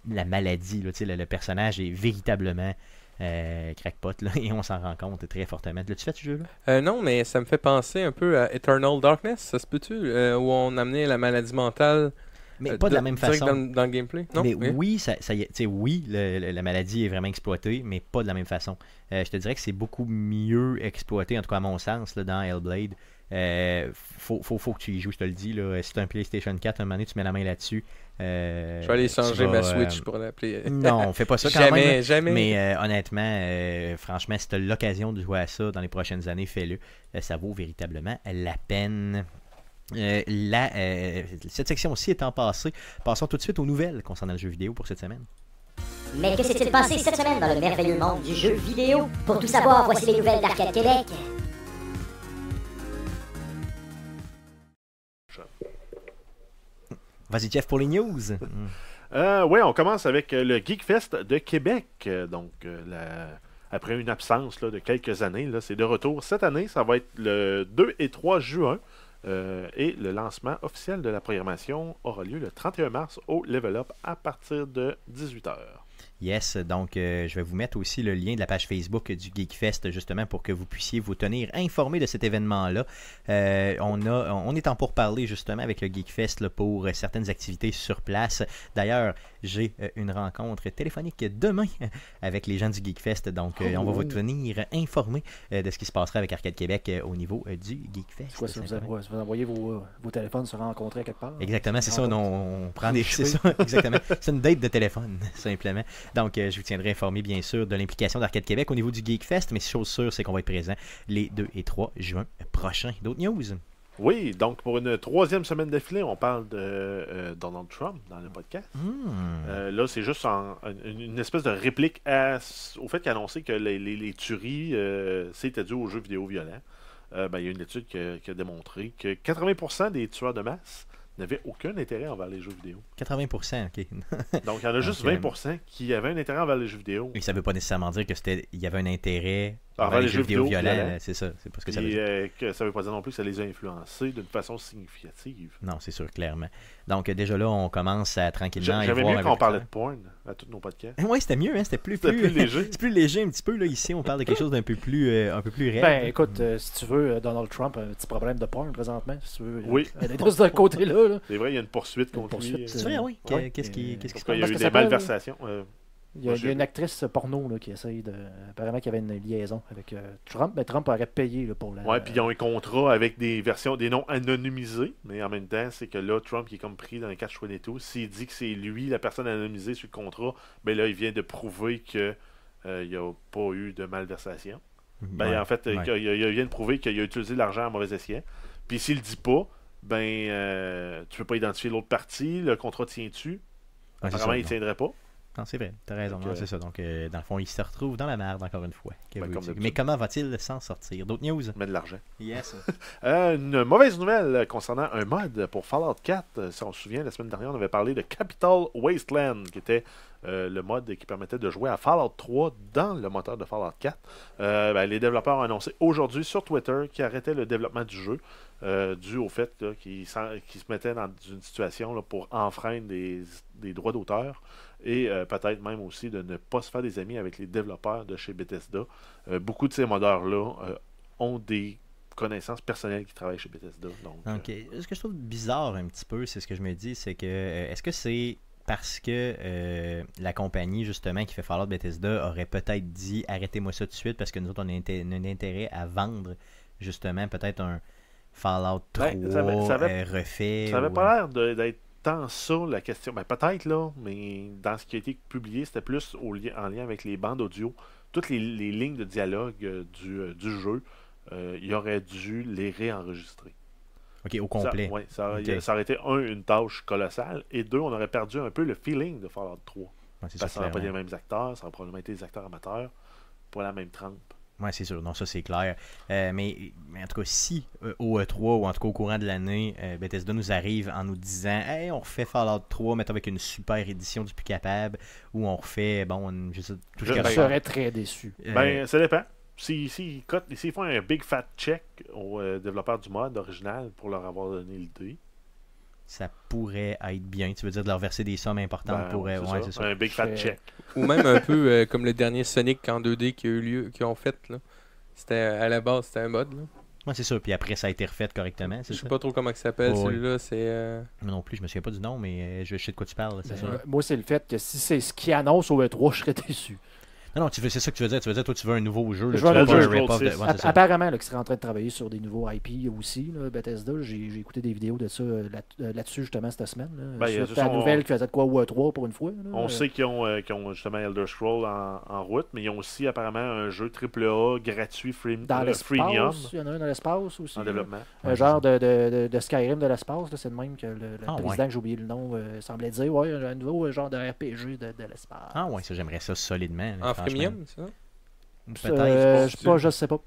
[SPEAKER 1] la maladie. le personnage est véritablement euh, crackpot, là, [LAUGHS] et on s'en rend compte très fortement. L'as-tu fait ce jeu-là
[SPEAKER 3] euh, Non, mais ça me fait penser un peu à Eternal Darkness, ça se peut-tu euh, Où on amenait la maladie mentale. Mais euh, pas de, la même façon. Dans, le gameplay non? Mais oui,
[SPEAKER 1] ça, ça oui la maladie est vraiment exploitée, mais pas de la même façon. je te dirais que c'est beaucoup mieux exploité, en tout cas à mon sens, dans Hellblade. faut, faut, que tu y joues, je te le dis. Là. Si tu un PlayStation 4, un moment donné, tu mets la main là-dessus. Euh, je vais aller changer ma Switch euh, pour l'appeler. [LAUGHS] non, on fait pas ça quand jamais, même. Jamais, hein. Mais euh, honnêtement, franchement, si tu as l'occasion de jouer à ça dans les prochaines années, fais-le. ça vaut véritablement la peine. La, cette section-ci étant passée, passons tout de suite aux nouvelles concernant le jeu vidéo pour cette semaine.
[SPEAKER 4] Mais que s'est-il passé cette semaine dans le merveilleux monde du
[SPEAKER 2] jeu vidéo Pour tout savoir, voici les nouvelles d'Arcade Québec.
[SPEAKER 1] Vas-y, Jeff, pour les news. [LAUGHS]
[SPEAKER 2] Euh, oui, on commence avec euh, le Geek Fest de Québec. Euh, donc, après une absence de quelques années, c'est de retour cette année. Ça va être le 2 et 3 juin. et le lancement officiel de la programmation aura lieu le 31 mars au Level Up à partir de 18h. Yes, donc
[SPEAKER 1] euh, je vais vous mettre aussi le lien de la page Facebook du GeekFest justement pour que vous puissiez vous tenir informé de cet événement-là. Euh, on, a, on est en pourparler justement avec le GeekFest pour certaines activités sur place. D'ailleurs, j'ai euh, une rencontre téléphonique demain [LAUGHS] avec les gens du GeekFest, donc on va vous oh! tenir informé de ce qui se passera avec Arcade Québec au niveau du GeekFest.
[SPEAKER 4] Quoi, vous, envoyez, vos, téléphones se rencontrer quelque part. Exactement, hein, c'est ça,
[SPEAKER 1] on, prend des... [LAUGHS] [LAUGHS] C'est ça, exactement. c'est une date de téléphone, simplement. Donc, euh, je vous tiendrai informé, bien sûr, de l'implication d'Arcade Québec au niveau du Geek Fest, mais chose sûre, c'est qu'on va être présent les 2 et 3 juin prochains. D'autres news?
[SPEAKER 2] Oui, donc pour une troisième semaine d'affilée, on parle de euh, Donald Trump dans le podcast. Hmm. Euh, là, c'est juste une, espèce de réplique au fait qu'il que les, tueries, c'était dû aux jeux vidéo violents. Ben, il y a une étude qui, qui a démontré que 80% des tueurs de masse n'avait aucun intérêt envers les jeux vidéo.
[SPEAKER 1] 80%, OK.
[SPEAKER 2] [LAUGHS] Donc, il y en a juste 20% qui avaient un intérêt envers les jeux vidéo.
[SPEAKER 1] Et ça ne veut pas nécessairement dire que c'était y avait un intérêt envers les, jeux vidéo, vidéo violents, c'est ça. C'est parce que ça veut dire.
[SPEAKER 2] Euh, que ça veut pas dire non plus que ça les a influencés d'une façon significative.
[SPEAKER 1] Non, c'est sûr, clairement. Donc déjà là, on commence à tranquillement. J'aimais mieux qu'on parlait euh, de
[SPEAKER 2] porn à tous nos podcasts.
[SPEAKER 1] Oui, c'était mieux, hein, c'était plus, léger. [LAUGHS] c'est plus léger un petit peu là ici, on parle de quelque chose d'un peu plus euh, plus réel. Ben
[SPEAKER 4] écoute, si tu veux, Donald Trump a un petit problème de porn présentement, si tu veux. Oui. des choses de ce côté là.
[SPEAKER 2] C'est vrai, il y a une poursuite contre lui. C'est vrai, oui. Qu'est-ce qui qu'est-ce qui se passe Il y a eu des malversations. Il y a, une
[SPEAKER 4] actrice porno là, qui essaye de. Apparemment, qu'il y avait une liaison avec euh, Trump, mais Trump aurait payé pour la. Ouais, puis
[SPEAKER 2] ils ont un contrat avec des versions, des noms anonymisés, mais en même temps, c'est que là, Trump, qui est comme pris dans les de choix tout, s'il dit que c'est lui, la personne anonymisée sur le contrat, ben là, il vient de prouver qu'il euh, il n'y a pas eu de malversation. Ben, en fait, euh, il, vient de prouver qu'il a utilisé l'argent à mauvais escient. Puis s'il le dit pas, ben, euh, tu peux pas identifier l'autre partie, le contrat tient-tu. Ah, apparemment, il ne tiendrait pas.
[SPEAKER 1] Non, c'est vrai, t'as raison, c'est ça. Donc, euh, dans le fond, il se retrouve dans la merde encore une fois. Ben, mais comment va-t-il s'en sortir D'autres news Mais de l'argent.
[SPEAKER 2] Yes. [LAUGHS] une mauvaise nouvelle concernant un mod pour Fallout 4. Euh, si on se souvient, la semaine dernière, on avait parlé de Capital Wasteland, qui était euh, le mod qui permettait de jouer à Fallout 3 dans le moteur de Fallout 4. Ben, les développeurs ont annoncé aujourd'hui sur Twitter qu'ils arrêtaient le développement du jeu. dû au fait qu'ils se mettaient dans une situation pour enfreindre des droits d'auteur et euh, peut-être même aussi de ne pas se faire des amis avec les développeurs de chez Bethesda. Euh, beaucoup de ces modeurs-là euh, ont des connaissances personnelles qui travaillent chez Bethesda.
[SPEAKER 1] Ce que je trouve bizarre un petit peu, c'est ce que je me dis, c'est que est-ce que c'est parce que la compagnie justement qui fait Fallout Bethesda aurait peut-être dit arrêtez-moi ça tout de suite parce que nous autres on a un intérêt à vendre justement peut-être un Fallout 3 ben, refait. Ça n'avait pas
[SPEAKER 2] l'air d'être ça la question. Ben, peut-être, là, mais dans ce qui a été publié, c'était plus en lien avec les bandes audio. Toutes les, lignes de dialogue euh, du, euh, du, jeu, euh, il aurait dû les réenregistrer. OK, au complet. Ça, aurait été, un, une tâche colossale, et deux, on aurait perdu un peu le feeling de Fallout 3. parce que ça n'aurait pas les mêmes acteurs, ça aurait probablement été des acteurs amateurs, pour la même trempe.
[SPEAKER 1] Oui, c'est sûr. Non, ça, c'est clair. Euh, mais, en tout cas, si euh, au E3 ou en tout cas au courant de l'année, euh, Bethesda nous arrive en nous disant Hey, on refait Fallout 3, mettons avec une super édition du plus capable, ou on refait, bon, je sais
[SPEAKER 2] Je serais très déçu. Ben, ça dépend. S'ils si, si, font un big fat check aux développeurs du mode original pour leur avoir donné le l'idée, ça pourrait
[SPEAKER 1] être bien. Tu veux dire de leur verser des sommes importantes ben, pour euh, ouais, Un big fat
[SPEAKER 3] check. Ou même un [LAUGHS] peu euh, comme le dernier Sonic en 2D qui a eu lieu, qui ont fait. C'était à la base, c'était un mode.
[SPEAKER 1] Oui, c'est sûr. Puis après, ça a été refait correctement.
[SPEAKER 3] Je sais pas trop comment ça s'appelle celui-là. Euh,
[SPEAKER 1] non plus, je me souviens pas
[SPEAKER 4] du nom, mais
[SPEAKER 1] je sais de quoi tu parles. Ben,
[SPEAKER 4] moi, c'est le fait que si c'est ce qui annonce au E3, je serais déçu.
[SPEAKER 1] Ah non, c'est ça que tu veux dire. Tu veux dire, toi, tu veux un nouveau jeu. je jeu.
[SPEAKER 4] apparemment, là, qui serait en train de travailler sur des nouveaux IP aussi, Bethesda. J'ai, écouté des vidéos de ça euh, là, euh, dessus justement, cette semaine.
[SPEAKER 2] Là, la ben, nouvelle qui faisait quoi ou 3 e pour une fois. On sait qu'ils ont, euh, justement Elder Scrolls en, en, route, mais ils ont aussi apparemment un jeu AAA gratuit, free... dans l'espace,
[SPEAKER 4] Il y en a un dans l'espace aussi. En développement. Un genre de, de, de, Skyrim de l'espace. C'est le même que le, ah, président, que j'ai oublié le nom, semblait dire. Ouais, un nouveau genre de RPG de, l'espace.
[SPEAKER 1] Ah ouais, ça, j'aimerais ça solidement. Premium, ça? Euh, je, sais pas. Je sais pas.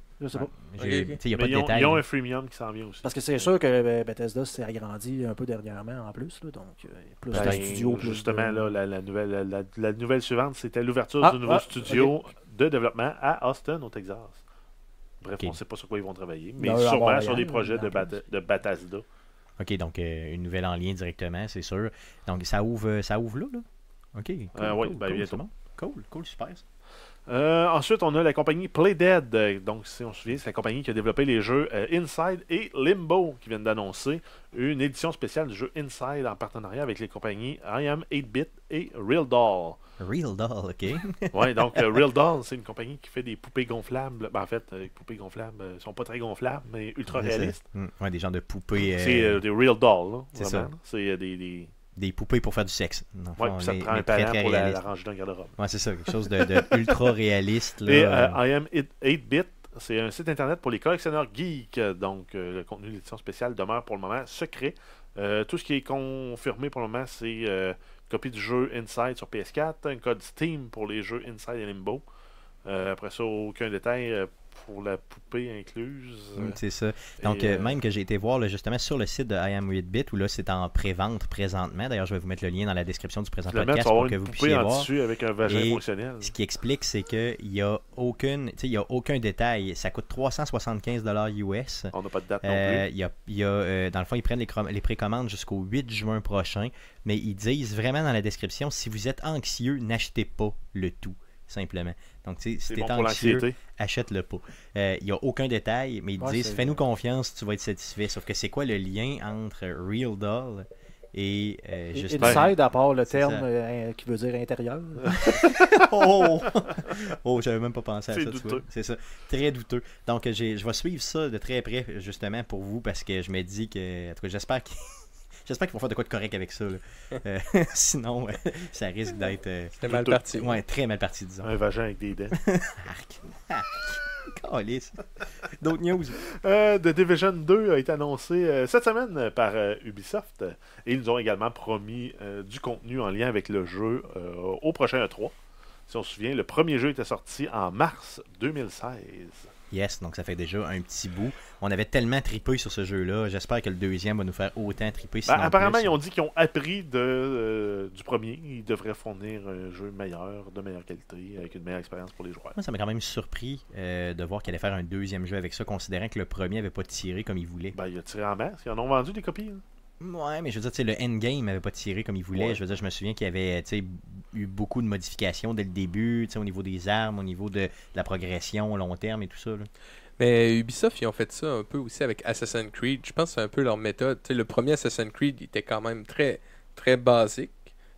[SPEAKER 1] Il y a pas
[SPEAKER 4] de un freemium qui s'en vient aussi. Parce que c'est sûr que euh, ben, Bethesda s'est agrandi un peu dernièrement en plus. donc,
[SPEAKER 2] euh, plus de ben, studios. Justement, là, la, nouvelle, la, nouvelle suivante, c'était l'ouverture ah, d'un nouveau ah, studio de développement à Austin, au Texas. Bref, on ne sait pas sur quoi ils vont travailler, mais sûrement sur des projets de, Bethesda.
[SPEAKER 1] OK, donc une nouvelle en lien directement, c'est sûr. Donc, ça ouvre, ça ouvre là, là? OK. Cool, cool, ben,
[SPEAKER 2] cool, cool, super. Euh, ensuite, on a la compagnie Playdead. Donc, si on se souvient, c'est la compagnie qui a développé les jeux euh, Inside et Limbo, qui viennent d'annoncer une édition spéciale du jeu Inside en partenariat avec les compagnies I Am 8-Bit et Real Doll. Real Doll, ok. [LAUGHS] oui, donc euh, Real Doll, c'est une compagnie qui fait des poupées gonflables. Ben, en fait, les poupées gonflables ne sont pas très gonflables, mais ultra réalistes. Mm.
[SPEAKER 1] des genres de poupées. C'est des Real Doll, C'est ça.
[SPEAKER 2] C'est des
[SPEAKER 1] des poupées pour faire du sexe. Oui, ça prend un pour la, ranger garde-robe. c'est ça, quelque chose de, [LAUGHS] réaliste. Et euh,
[SPEAKER 2] I Am 8-Bit, c'est un site internet pour les collectionneurs geeks. Donc, euh, le contenu de l'édition spéciale demeure pour le moment secret. Euh, tout ce qui est confirmé pour le moment, c'est une copie du jeu Inside sur PS4, un code Steam pour les jeux Inside et Limbo. après ça, aucun détail pour la poupée incluse. Mm, c'est
[SPEAKER 1] ça. Donc, euh, euh, même que j'ai été voir justement sur le site de I Am 8-Bit, où là, c'est en pré-vente présentement. D'ailleurs, je vais vous mettre le lien dans la description du présent podcast pour que vous puissiez voir. avec un vagin Et Ce qui explique, c'est qu'il n'y a, a aucun détail. Ça coûte 375 US. On n'a pas de date non euh, plus. y a, dans le fond, ils prennent les précommandes jusqu'au 8 juin prochain. Mais ils disent vraiment dans la description, si vous êtes anxieux, n'achetez pas le tout simplement. Donc, tu sais, si t'es bon anxieux, achète-le pas. Il euh, n'y a aucun détail, mais ils disent fais-nous confiance, tu vas être satisfait. Sauf que c'est quoi le lien entre Real Doll et euh, juste Inside, à part le terme
[SPEAKER 4] euh, euh, qui veut dire intérieur. [LAUGHS] oh,
[SPEAKER 1] oh j'avais même pas pensé à ça. C'est ça. Très douteux. Donc, je vais suivre ça de très près, justement, pour vous, parce que je me dis que. En tout cas, j'espère que J'espère qu'ils vont faire de quoi de correct avec ça. [LAUGHS] Euh, [LAUGHS] sinon, ça risque d'être. Euh, mal parti. Ouais, très mal parti, disons. Un
[SPEAKER 2] vagin avec des dents. [LAUGHS] Arc. D'autres news. Euh, The Division 2 a été annoncé cette semaine par Ubisoft. Et ils nous ont également promis du contenu en lien avec le jeu au prochain E3. Si on se souvient, le premier jeu était sorti en mars 2016.
[SPEAKER 1] Yes, donc ça fait déjà un petit bout. On avait tellement tripé sur ce jeu-là. J'espère que le deuxième va nous faire autant triper. Ben, apparemment, ils ont
[SPEAKER 2] dit qu'ils ont appris euh, du premier. Ils devraient fournir un jeu meilleur, de meilleure qualité, avec une meilleure expérience pour les joueurs.
[SPEAKER 1] Moi, ça m'a quand même surpris euh, de voir qu'il allait faire un deuxième jeu avec ça, considérant que le premier n'avait pas tiré comme il voulait. Ben, il a tiré en masse. Ils en ont vendu des copies. Hein. Ouais, mais je veux dire, le endgame n'avait pas tiré comme il voulait. Je veux dire, je me souviens qu'il y avait eu beaucoup de modifications dès le début, au niveau
[SPEAKER 3] des armes, au niveau de, la progression au long terme et tout ça. Mais Ubisoft, ils ont fait ça un peu aussi avec Assassin's Creed. Je pense que c'est un peu leur méthode. sais, le premier Assassin's Creed, il était quand même très, très basique.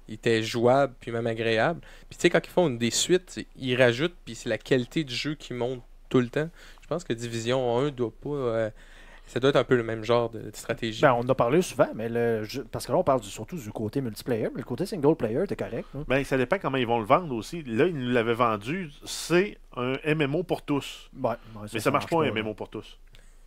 [SPEAKER 3] Il était jouable, puis même agréable. Puis tu sais, quand ils font des suites, ils rajoutent, puis c'est la qualité du jeu qui monte tout le temps. Je pense que Division 1 doit pas... Euh, ça doit être un peu le même genre de, stratégie.
[SPEAKER 4] Ben, on en a parlé souvent, mais parce que là, on parle surtout du
[SPEAKER 2] côté multiplayer, mais le côté single player, t'es correct. Hein? Ben, ça dépend comment ils vont le vendre aussi. Là, ils nous l'avaient vendu, c'est un MMO pour tous. mais ça, ne marche, pas, un MMO
[SPEAKER 3] pour tous.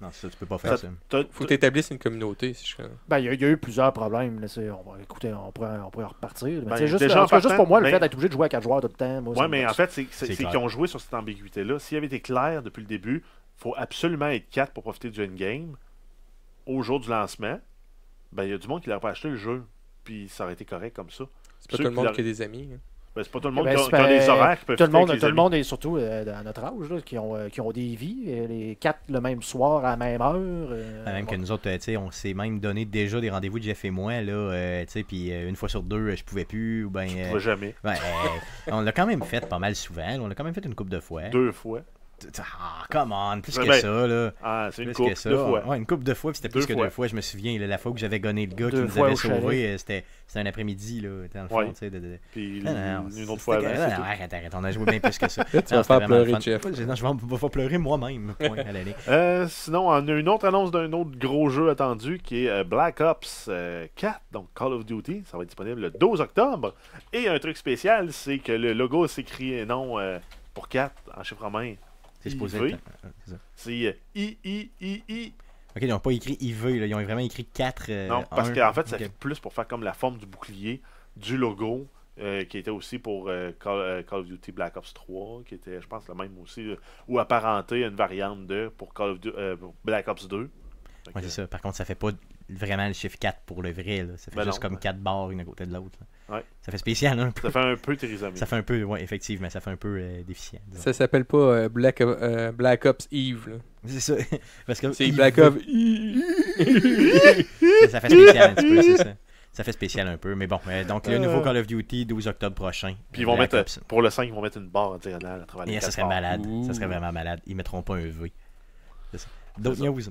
[SPEAKER 3] Non, ça, tu peux pas faire ça. Il faut t'établir une communauté. Si je...
[SPEAKER 2] Ben, il y, a eu plusieurs problèmes. on, va,
[SPEAKER 4] écoutez, on pourrait, on repartir. C'est juste, pour moi, le fait d'être obligé de jouer à 4 joueurs tout le temps. Moi, mais en
[SPEAKER 3] fait, c'est
[SPEAKER 2] qu'ils ont joué sur cette ambiguïté-là. S'il avait été clair depuis le début, faut absolument être 4 pour profiter du endgame au jour du lancement, ben il y a du monde qui l'aurait pas acheté le jeu, puis ça aurait été correct comme ça. C'est pas tout le monde qui a des amis. Hein. Ben, c'est pas tout le monde ben, qui, a, des horaires qui peuvent tout le monde, Tout le monde
[SPEAKER 4] est surtout euh, à notre âge, euh, qui, ont, des vies. Euh, les quatre le même soir à la même heure.
[SPEAKER 1] même que nous autres, on s'est même donné déjà des rendez-vous, Jeff et moi. Là, puis une fois sur deux, je pouvais plus. ben, jamais. on l'a quand même fait pas mal souvent. on l'a quand même fait une coupe de fois. Deux
[SPEAKER 2] fois. Ah, come on, plus que ben, ça, là.
[SPEAKER 1] Ah, c'est une coupe de fois. Ouais, une coupe de fois, puis c'était plus que deux fois. Je me souviens, la fois que j'avais gagné le gars qui nous avait sauvé, euh, c'était un après-midi, là, dans le une autre fois ah, arrête, arrête, on a joué bien plus que ça. [LAUGHS] tu vas faire pleurer, Jeff. je vais faire pleurer moi-même, [LAUGHS]
[SPEAKER 2] euh, Sinon, on a une autre annonce d'un autre gros jeu attendu qui est euh, Black Ops 4, euh, donc Call of Duty. Ça va être disponible le 12 octobre. Et un truc spécial, c'est que le logo s'écrit non pour 4 en chiffre romain c'est supposé être... C'est euh, I, I, I, I. Ok, ils n'ont pas écrit
[SPEAKER 1] IV, là. ils ont vraiment écrit 4. Euh, non, parce qu'en fait, ça fait
[SPEAKER 2] plus pour faire comme la forme du bouclier, du logo, euh, qui était aussi pour Call, of Duty Black Ops 3, qui était, je pense, le même aussi, ou apparenté à une variante de pour Call of Duty, Black Ops 2.
[SPEAKER 1] c'est ça. Par contre, ça fait pas vraiment le chiffre 4 pour le vrai. Ça fait ben juste comme 4 barres une à côté de l'autre. Ouais. Ça fait spécial, hein, Ça
[SPEAKER 2] fait un peu Theresa
[SPEAKER 1] Ça fait un peu, ouais, effectivement, ça fait un peu euh,
[SPEAKER 3] déficient. Ça s'appelle pas euh, Black, euh, Black Ops Eve. C'est ça. [LAUGHS] c'est Black Ops ça, fait spécial un peu, c'est ça.
[SPEAKER 1] Ça fait spécial un peu, mais bon. donc, le nouveau Call of Duty, 12 octobre prochain. Puis ils vont mettre, pour le 5, ils vont mettre une barre en diagonale à travers Et Ça serait malade. Ça serait vraiment malade. Ils mettront pas un V. D'autres news.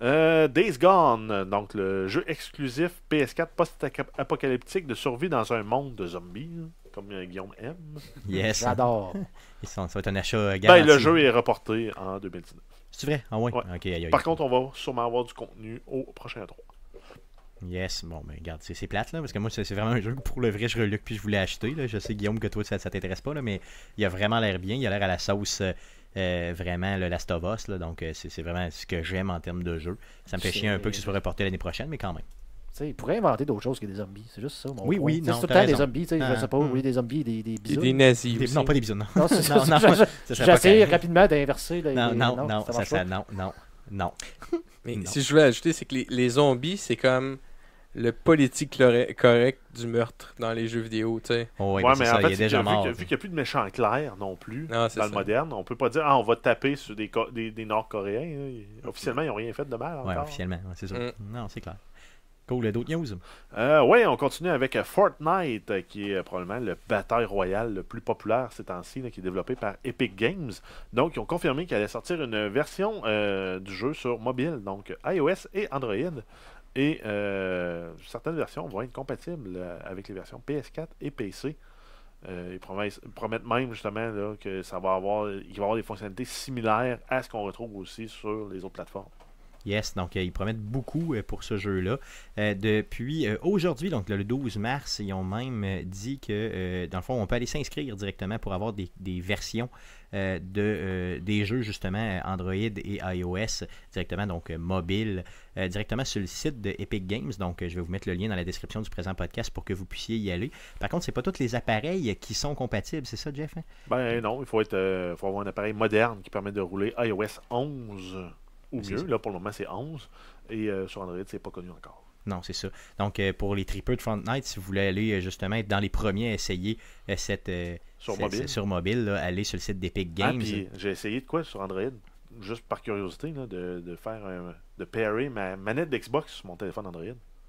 [SPEAKER 2] Euh, Days Gone, donc le jeu exclusif PS4 post-apocalyptique de survie dans un monde de zombies, hein, comme Guillaume aime. Yes. J'adore.
[SPEAKER 1] [LAUGHS] ça va être un achat ben, garanti. Ben, le jeu
[SPEAKER 2] est reporté en 2019. C'est vrai? Ah oui? Ouais. Par contre, on va sûrement avoir du contenu au prochain 3.
[SPEAKER 1] E yes, bon, mais ben, regarde, c'est plate, là, parce que moi, c'est vraiment un jeu pour le vrai, je reluque puis je voulais acheter. Je sais, Guillaume, que toi, ça, t'intéresse pas, mais il a vraiment l'air bien. Il a l'air à la sauce. Euh, euh, vraiment le Last of Us. donc, euh, c'est vraiment ce que j'aime en termes de jeu. Ça me fait chier un peu que ce soit reporté l'année prochaine, mais quand même.
[SPEAKER 4] T'sais, ils pourraient inventer d'autres choses que des zombies. C'est juste ça. oui, oui, non, C'est tout le temps des zombies. tu sais, ah, je sais pas, hum. oui, des zombies, des, des bisous. Des, nazis. Des, non, pas des bisous, [LAUGHS] non. non, J'essaie rapidement d'inverser. Non, non, non,
[SPEAKER 3] non, ça, ça, non, non, non. Mais si je voulais ajouter, c'est que les zombies, c'est comme le politique correct du meurtre dans les jeux vidéo, tu sais. Oh, ouais, mais vu, qu'il n'y a plus de méchants
[SPEAKER 2] clairs non plus dans le moderne, on peut pas dire ah, on va taper sur des, Nord-Coréens. Officiellement, ils n'ont rien fait de mal. Oui, officiellement, c'est ça. Mm. Non, c'est clair. Cool, euh, d'autres news? Euh, oui, on continue avec euh, Fortnite, qui est probablement le bataille royale le plus populaire ces temps-ci, qui est développé par Epic Games. Donc, ils ont confirmé qu'il allait sortir une version du jeu sur mobile, donc iOS et Android. Et euh, certaines versions vont être compatibles euh, avec les versions PS4 et PC. Euh, ils, promettent, même justement là, que ça va avoir, il va avoir des fonctionnalités similaires à ce qu'on retrouve aussi sur les autres plateformes.
[SPEAKER 1] Yes, donc ils promettent beaucoup pour ce jeu-là. depuis aujourd'hui, donc le 12 mars, ils ont même dit que, dans le fond, on peut aller s'inscrire directement pour avoir des, versions de, des jeux, justement, Android et iOS, directement, donc mobile. Euh, directement sur le site de Epic Games. Donc, euh, je vais vous mettre le lien dans la description du présent podcast pour que vous puissiez y aller. Par contre, c'est pas tous les appareils qui sont compatibles, c'est ça, Jeff? Hein?
[SPEAKER 2] Ben non, il faut, être, euh, faut avoir un appareil moderne qui permet de rouler iOS 11 ou mieux. Là, pour le moment, c'est 11. Et sur Android, c'est pas connu encore.
[SPEAKER 1] Non, c'est ça. Donc, pour les tripeurs de Fortnite, si vous voulez aller justement être dans les premiers à essayer cette. sur mobile. Sur mobile, aller sur le site d'Epic ah, Games. Ah,
[SPEAKER 2] j'ai essayé de quoi sur Android juste par curiosité, de, faire de pairer ma manette d'Xbox sur mon téléphone Android.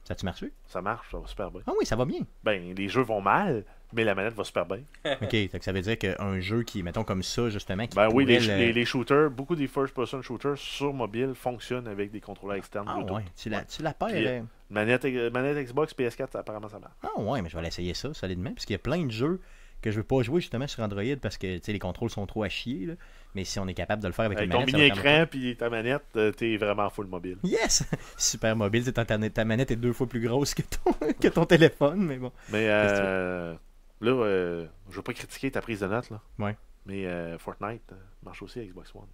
[SPEAKER 2] Ça tu marché? Ça marche, ça va super bien. Ah oui, ça va bien. Ben, les jeux vont mal, mais la manette va super bien. [LAUGHS] ok, donc ça veut dire qu'un jeu qui, mettons comme ça, justement. Qui ben oui, les, les, shooters, beaucoup des first-person shooters sur mobile fonctionnent avec des contrôleurs externes. Ah oui, tu l'as euh, euh, euh, Manette, Xbox, PS4, apparemment ça marche.
[SPEAKER 1] Ah ouais, mais je vais l'essayer ça solidement, puisqu'il y a plein de jeux que je veux pas jouer justement sur Android parce que les contrôles sont trop à chier. Mais si on est capable de le faire avec, avec une manette. Ton mini-écran
[SPEAKER 2] puis ta manette, euh, t'es vraiment full mobile. Yes! [LAUGHS] Super
[SPEAKER 1] mobile, c'est Ta manette est deux fois plus grosse que ton, [LAUGHS] que ton téléphone, mais bon.
[SPEAKER 2] Mais euh, là, euh, je veux pas critiquer ta prise de note, là. Ouais. Mais euh, Fortnite euh, marche aussi avec Xbox One.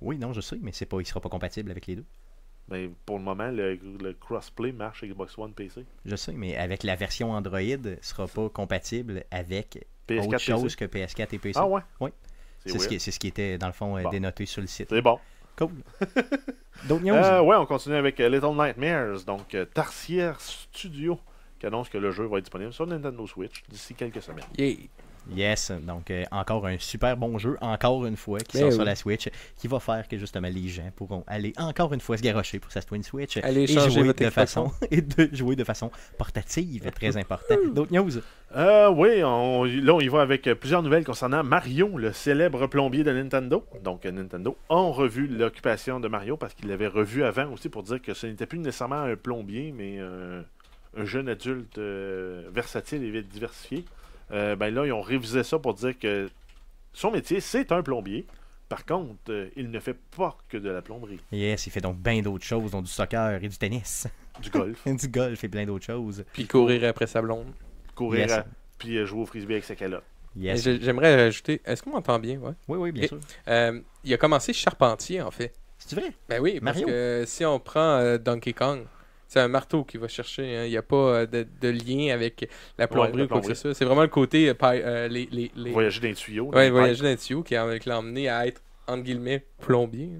[SPEAKER 2] Oui, non, je
[SPEAKER 1] sais, mais c'est pas, il sera pas compatible avec
[SPEAKER 2] les deux. Mais pour le moment, le, crossplay marche avec Xbox One PC.
[SPEAKER 1] Je sais, mais avec la version Android, ne sera pas compatible avec autre chose que PS4 et PC. Ah ouais? Oui. C'est ce, qui, était, dans le fond, euh, dénoté sur le site. C'est bon. Cool. [LAUGHS]
[SPEAKER 2] D'autres news? Euh, ouais, on continue avec euh, Little Nightmares, donc euh, Tarsier Studio, qui annonce que le jeu va être disponible sur Nintendo Switch d'ici quelques semaines. Yeah.
[SPEAKER 1] Yes, donc euh, encore un super bon jeu, encore une fois, qui eh sont sur la Switch, qui va faire que justement les gens pourront aller encore une fois se garocher pour sa Twin Switch et jouer de façon [LAUGHS] et de jouer de façon portative,
[SPEAKER 2] très important. D'autres news euh, Oui, là on y va avec plusieurs nouvelles concernant Mario, le célèbre plombier de Nintendo. Donc Nintendo a revu l'occupation de Mario parce qu'il l'avait revu avant aussi pour dire que ce n'était plus nécessairement un plombier, mais euh, un jeune adulte versatile et diversifié. Euh, ben là, ils ont révisé ça pour dire que son métier, c'est un plombier. Par contre, euh, il ne fait pas que de la plomberie.
[SPEAKER 1] Yes, il fait donc bien d'autres choses, dont du soccer et du tennis. Du golf. [LAUGHS] du golf et plein d'autres choses. Puis courir
[SPEAKER 3] après sa blonde. Courir, yes.
[SPEAKER 2] puis euh, jouer au frisbee avec sa calotte. Yes.
[SPEAKER 3] J'aimerais ajouter, est-ce qu'on m'entend bien? Oui, oui, bien sûr. il a commencé charpentier, en fait. C'est vrai? Ben oui, parce que si on prend Donkey Kong, c'est un marteau qui va chercher. Hein. Il n'y a pas euh, de, lien avec la plomberie ou quoi que C'est vraiment le côté euh, euh, les, les, les... voyager d'un tuyau. Oui, voyager d'un tuyau qui l'a emmené à être, entre guillemets, plombier.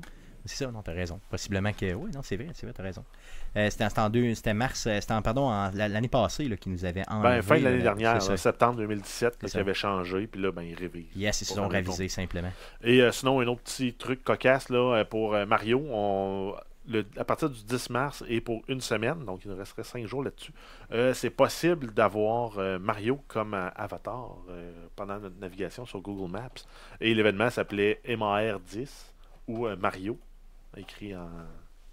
[SPEAKER 3] C'est ça, non,
[SPEAKER 1] t'as raison. Possiblement que. Oui, non, c'est vrai, c'est vrai, t'as raison. c'était en deux, c'était mars, c'était en, pardon, l'année passée qui nous avait ben, enlevé. Ben, fin de l'année dernière, là,
[SPEAKER 2] septembre 2017, là, qui avait changé, puis là, ben, ils révisent. Yes, ils se sont révisés simplement. Et sinon, un autre petit truc cocasse là, pour Mario, on à partir du 10 mars et pour une semaine, donc il nous resterait 5 jours là-dessus, euh, c'est possible d'avoir euh, Mario comme euh, avatar pendant notre navigation sur Google Maps. Et l'événement s'appelait MAR10 ou Mario, écrit en,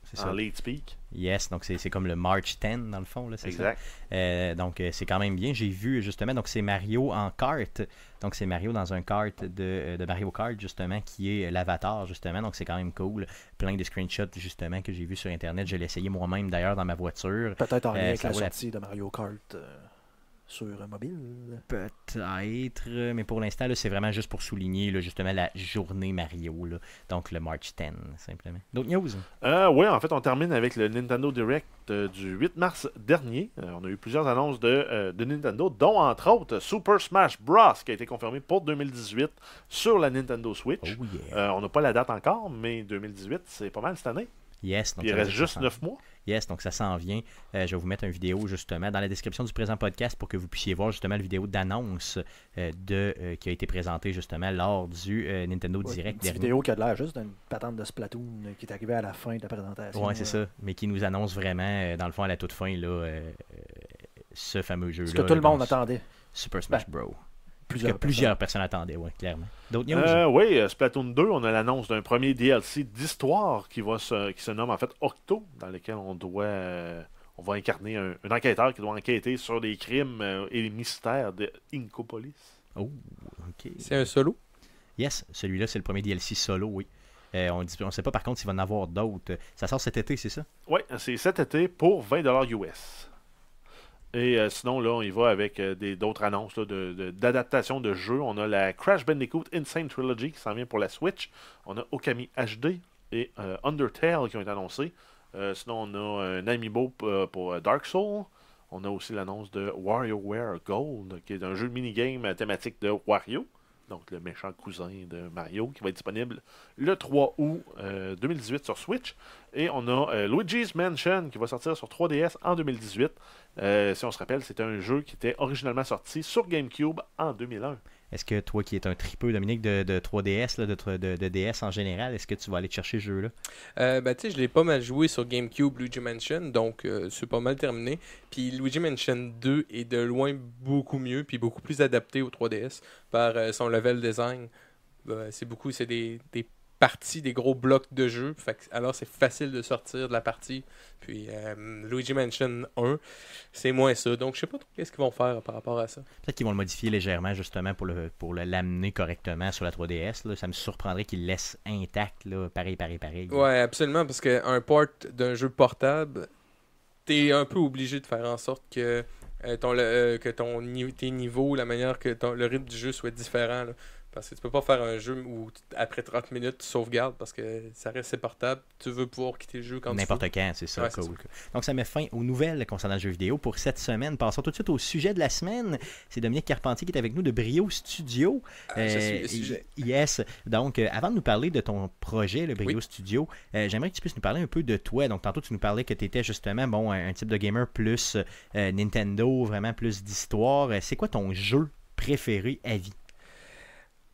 [SPEAKER 2] c'est ça. late speak.
[SPEAKER 1] Yes, donc c'est comme le March 10 dans le fond, là, c'est ça. Euh, donc euh, c'est quand même bien. J'ai vu justement, donc c'est Mario en kart. Donc c'est Mario dans un kart de, euh, de, Mario Kart justement qui est l'avatar justement. Donc c'est quand même cool. Plein de screenshots justement que j'ai vu sur internet. Je l'ai essayé moi-même d'ailleurs dans ma voiture. Peut-être en lien avec la sortie
[SPEAKER 4] de Mario Kart sur mobile.
[SPEAKER 1] Peut-être, mais pour l'instant, c'est vraiment juste pour souligner justement la journée Mario, donc le March 10, simplement.
[SPEAKER 2] D'autres news? Euh, oui, en fait, on termine avec le Nintendo Direct euh, du 8 mars dernier. Euh, on a eu plusieurs annonces de, Nintendo, dont entre autres Super Smash Bros. qui a été confirmé pour 2018 sur la Nintendo Switch. Oh, on n'a pas la date encore, mais 2018, c'est pas mal cette année.
[SPEAKER 1] Yes, il reste juste 9 mois. Yes, donc ça s'en vient. Euh, je vais vous mettre une vidéo justement dans la description du présent podcast pour que vous puissiez voir justement la vidéo d'annonce euh, de euh, qui a été présentée justement lors du Nintendo Direct. une vidéo
[SPEAKER 4] qui a l'air juste d'une patente de Splatoon qui est arrivée à la fin de la présentation. Oui, c'est ça,
[SPEAKER 1] mais qui nous annonce vraiment, dans le fond, à la toute fin, là, ce fameux jeu-là. Ce que tout le monde attendait. Super Smash ben, Bros plusieurs, personnes. attendaient, oui, clairement.
[SPEAKER 2] D'autres euh, Oui, euh, Splatoon 2, on a l'annonce d'un premier DLC d'histoire qui, se, qui se nomme en fait Octo, dans lequel on doit. Euh, on va incarner un, enquêteur qui doit enquêter sur les crimes et les mystères de Incopolis. Oh, ok.
[SPEAKER 3] C'est un solo
[SPEAKER 1] Yes, celui-là, c'est le premier DLC solo, oui. on ne sait pas par contre s'il va en avoir d'autres. Ça sort cet été, c'est ça?
[SPEAKER 2] Oui, c'est cet été pour 20$ US. Et euh, sinon, là, on y va avec euh, d'autres annonces de, d'adaptation de, jeux. On a la Crash Bandicoot Insane Trilogy qui s'en vient pour la Switch. On a Okami HD et euh, Undertale qui ont été annoncés. sinon, on a un Amiibo pour, Dark Souls. On a aussi l'annonce de WarioWare Gold, qui est un jeu de minigame thématique de Wario, donc le méchant cousin de Mario, qui va être disponible le 3 août 2018 sur Switch. Et on a Luigi's Mansion qui va sortir sur 3DS en 2018. Euh, si on se rappelle, c'était un jeu qui était originalement sorti sur GameCube en 2001.
[SPEAKER 1] Est-ce que toi qui es un tripeux, Dominique, de,
[SPEAKER 3] 3DS, de, de, DS en général, est-ce que tu vas aller chercher ce jeu-là? Euh, ben, tu sais, je l'ai pas mal joué sur GameCube Luigi Mansion, donc euh, c'est pas mal terminé. Puis Luigi Mansion 2 est de loin beaucoup mieux, puis beaucoup plus adapté au 3DS par euh, son level design. c'est beaucoup, c'est des, des des gros blocs de jeu. alors, c'est facile de sortir de la partie. Puis, euh, Luigi Mansion 1, c'est moins ça. Donc, je sais pas trop qu'est-ce qu'ils vont faire par rapport à ça.
[SPEAKER 1] Peut-être qu'ils vont le modifier légèrement, justement, pour le pour l'amener correctement sur la 3DS. Là. Ça me surprendrait qu'ils le laissent intact, là. pareil, pareil, pareil.
[SPEAKER 3] Ouais, absolument, parce qu'un port d'un jeu portable, t'es un peu obligé de faire en sorte que. Euh, ton, niveau euh, que ton, tes niveaux, la manière que ton, le rythme du jeu soit différent. Parce que tu peux pas faire un jeu où après 30 minutes tu sauvegardes parce que ça reste portable. Tu veux pouvoir quitter le jeu quand N'importe quand, c'est ça, cool.
[SPEAKER 1] Donc ça met fin aux nouvelles concernant le jeu vidéo pour cette semaine. Passons tout de suite au sujet de la semaine. C'est Dominique Carpentier qui est avec nous de Brio Studio. Ah, je suis le euh, sujet. Yes. Donc euh, avant de nous parler de ton projet, le Brio Studio, euh, j'aimerais que tu puisses nous parler un peu de toi. Donc tantôt tu nous parlais que tu étais justement bon, un type de gamer plus Nintendo, vraiment plus d'histoire. C'est quoi ton jeu préféré à vie?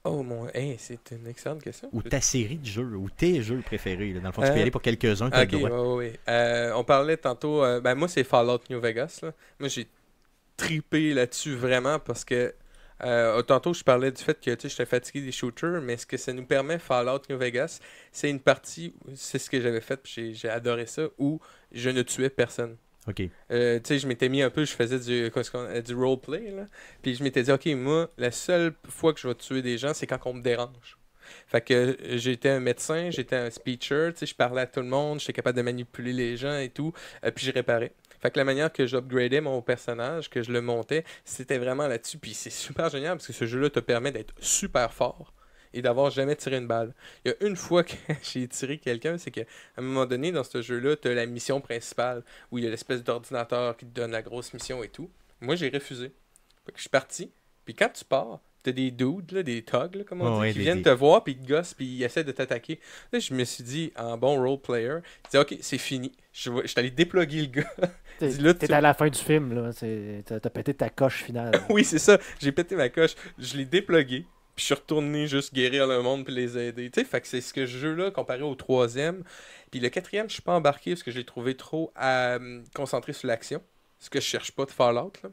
[SPEAKER 3] Oh mon, c'est une excellente question. Ou ta
[SPEAKER 1] série de jeux, ou tes jeux préférés. Dans le fond, tu peux y euh, aller pour quelques-uns. Ok,
[SPEAKER 3] euh, on parlait tantôt. Euh, ben, moi, c'est Fallout New Vegas. Là. Moi, j'ai tripé là-dessus vraiment parce que oh, tantôt, je parlais du fait que j'étais fatigué des shooters, mais ce que ça nous permet, Fallout New Vegas, c'est une partie, c'est ce que j'avais fait, j'ai adoré ça, où je ne tuais personne. OK. Euh, tu sais, je m'étais mis un peu, je faisais du, euh, du roleplay, là. Puis je m'étais dit, OK, moi, la seule fois que je vais tuer des gens, c'est quand on me dérange. Fait que euh, j'étais un médecin, j'étais un speecher, tu sais, je parlais à tout le monde, j'étais capable de manipuler les gens et tout, puis je réparais. Fait que la manière que j'upgradais mon personnage, que je le montais, c'était vraiment là-dessus. Puis c'est super génial parce que ce jeu-là te permet d'être super fort et d'avoir jamais tiré une balle. Il y a une fois que [LAUGHS] j'ai tiré quelqu'un, c'est qu'à un moment donné, dans ce jeu-là, tu as la mission principale où il y a l'espèce d'ordinateur qui te donne la grosse mission et tout. Moi, j'ai refusé. que je suis parti. Puis quand tu pars, t'as des dudes, là, des thugs, là, comme on dit, qui viennent te voir, puis ils gossent, puis ils essaient de t'attaquer. Là, je me suis dit, en bon role player, je OK, c'est fini. Je, je suis déploguer le gars. [LAUGHS]
[SPEAKER 4] T'es, à la fin du film, là. C'est, t'as, pété ta coche finale.
[SPEAKER 3] [LAUGHS] oui, c'est ça. J'ai pété ma coche. Je l'ai déplogué je suis retourné juste guérir le monde puis les aider. Tu sais, fait que c'est ce que je jeu-là, comparé au troisième. Puis le quatrième, je suis pas embarqué parce que je l'ai trouvé trop euh, concentré sur l'action. Ce que je cherche pas de Fallout. Là.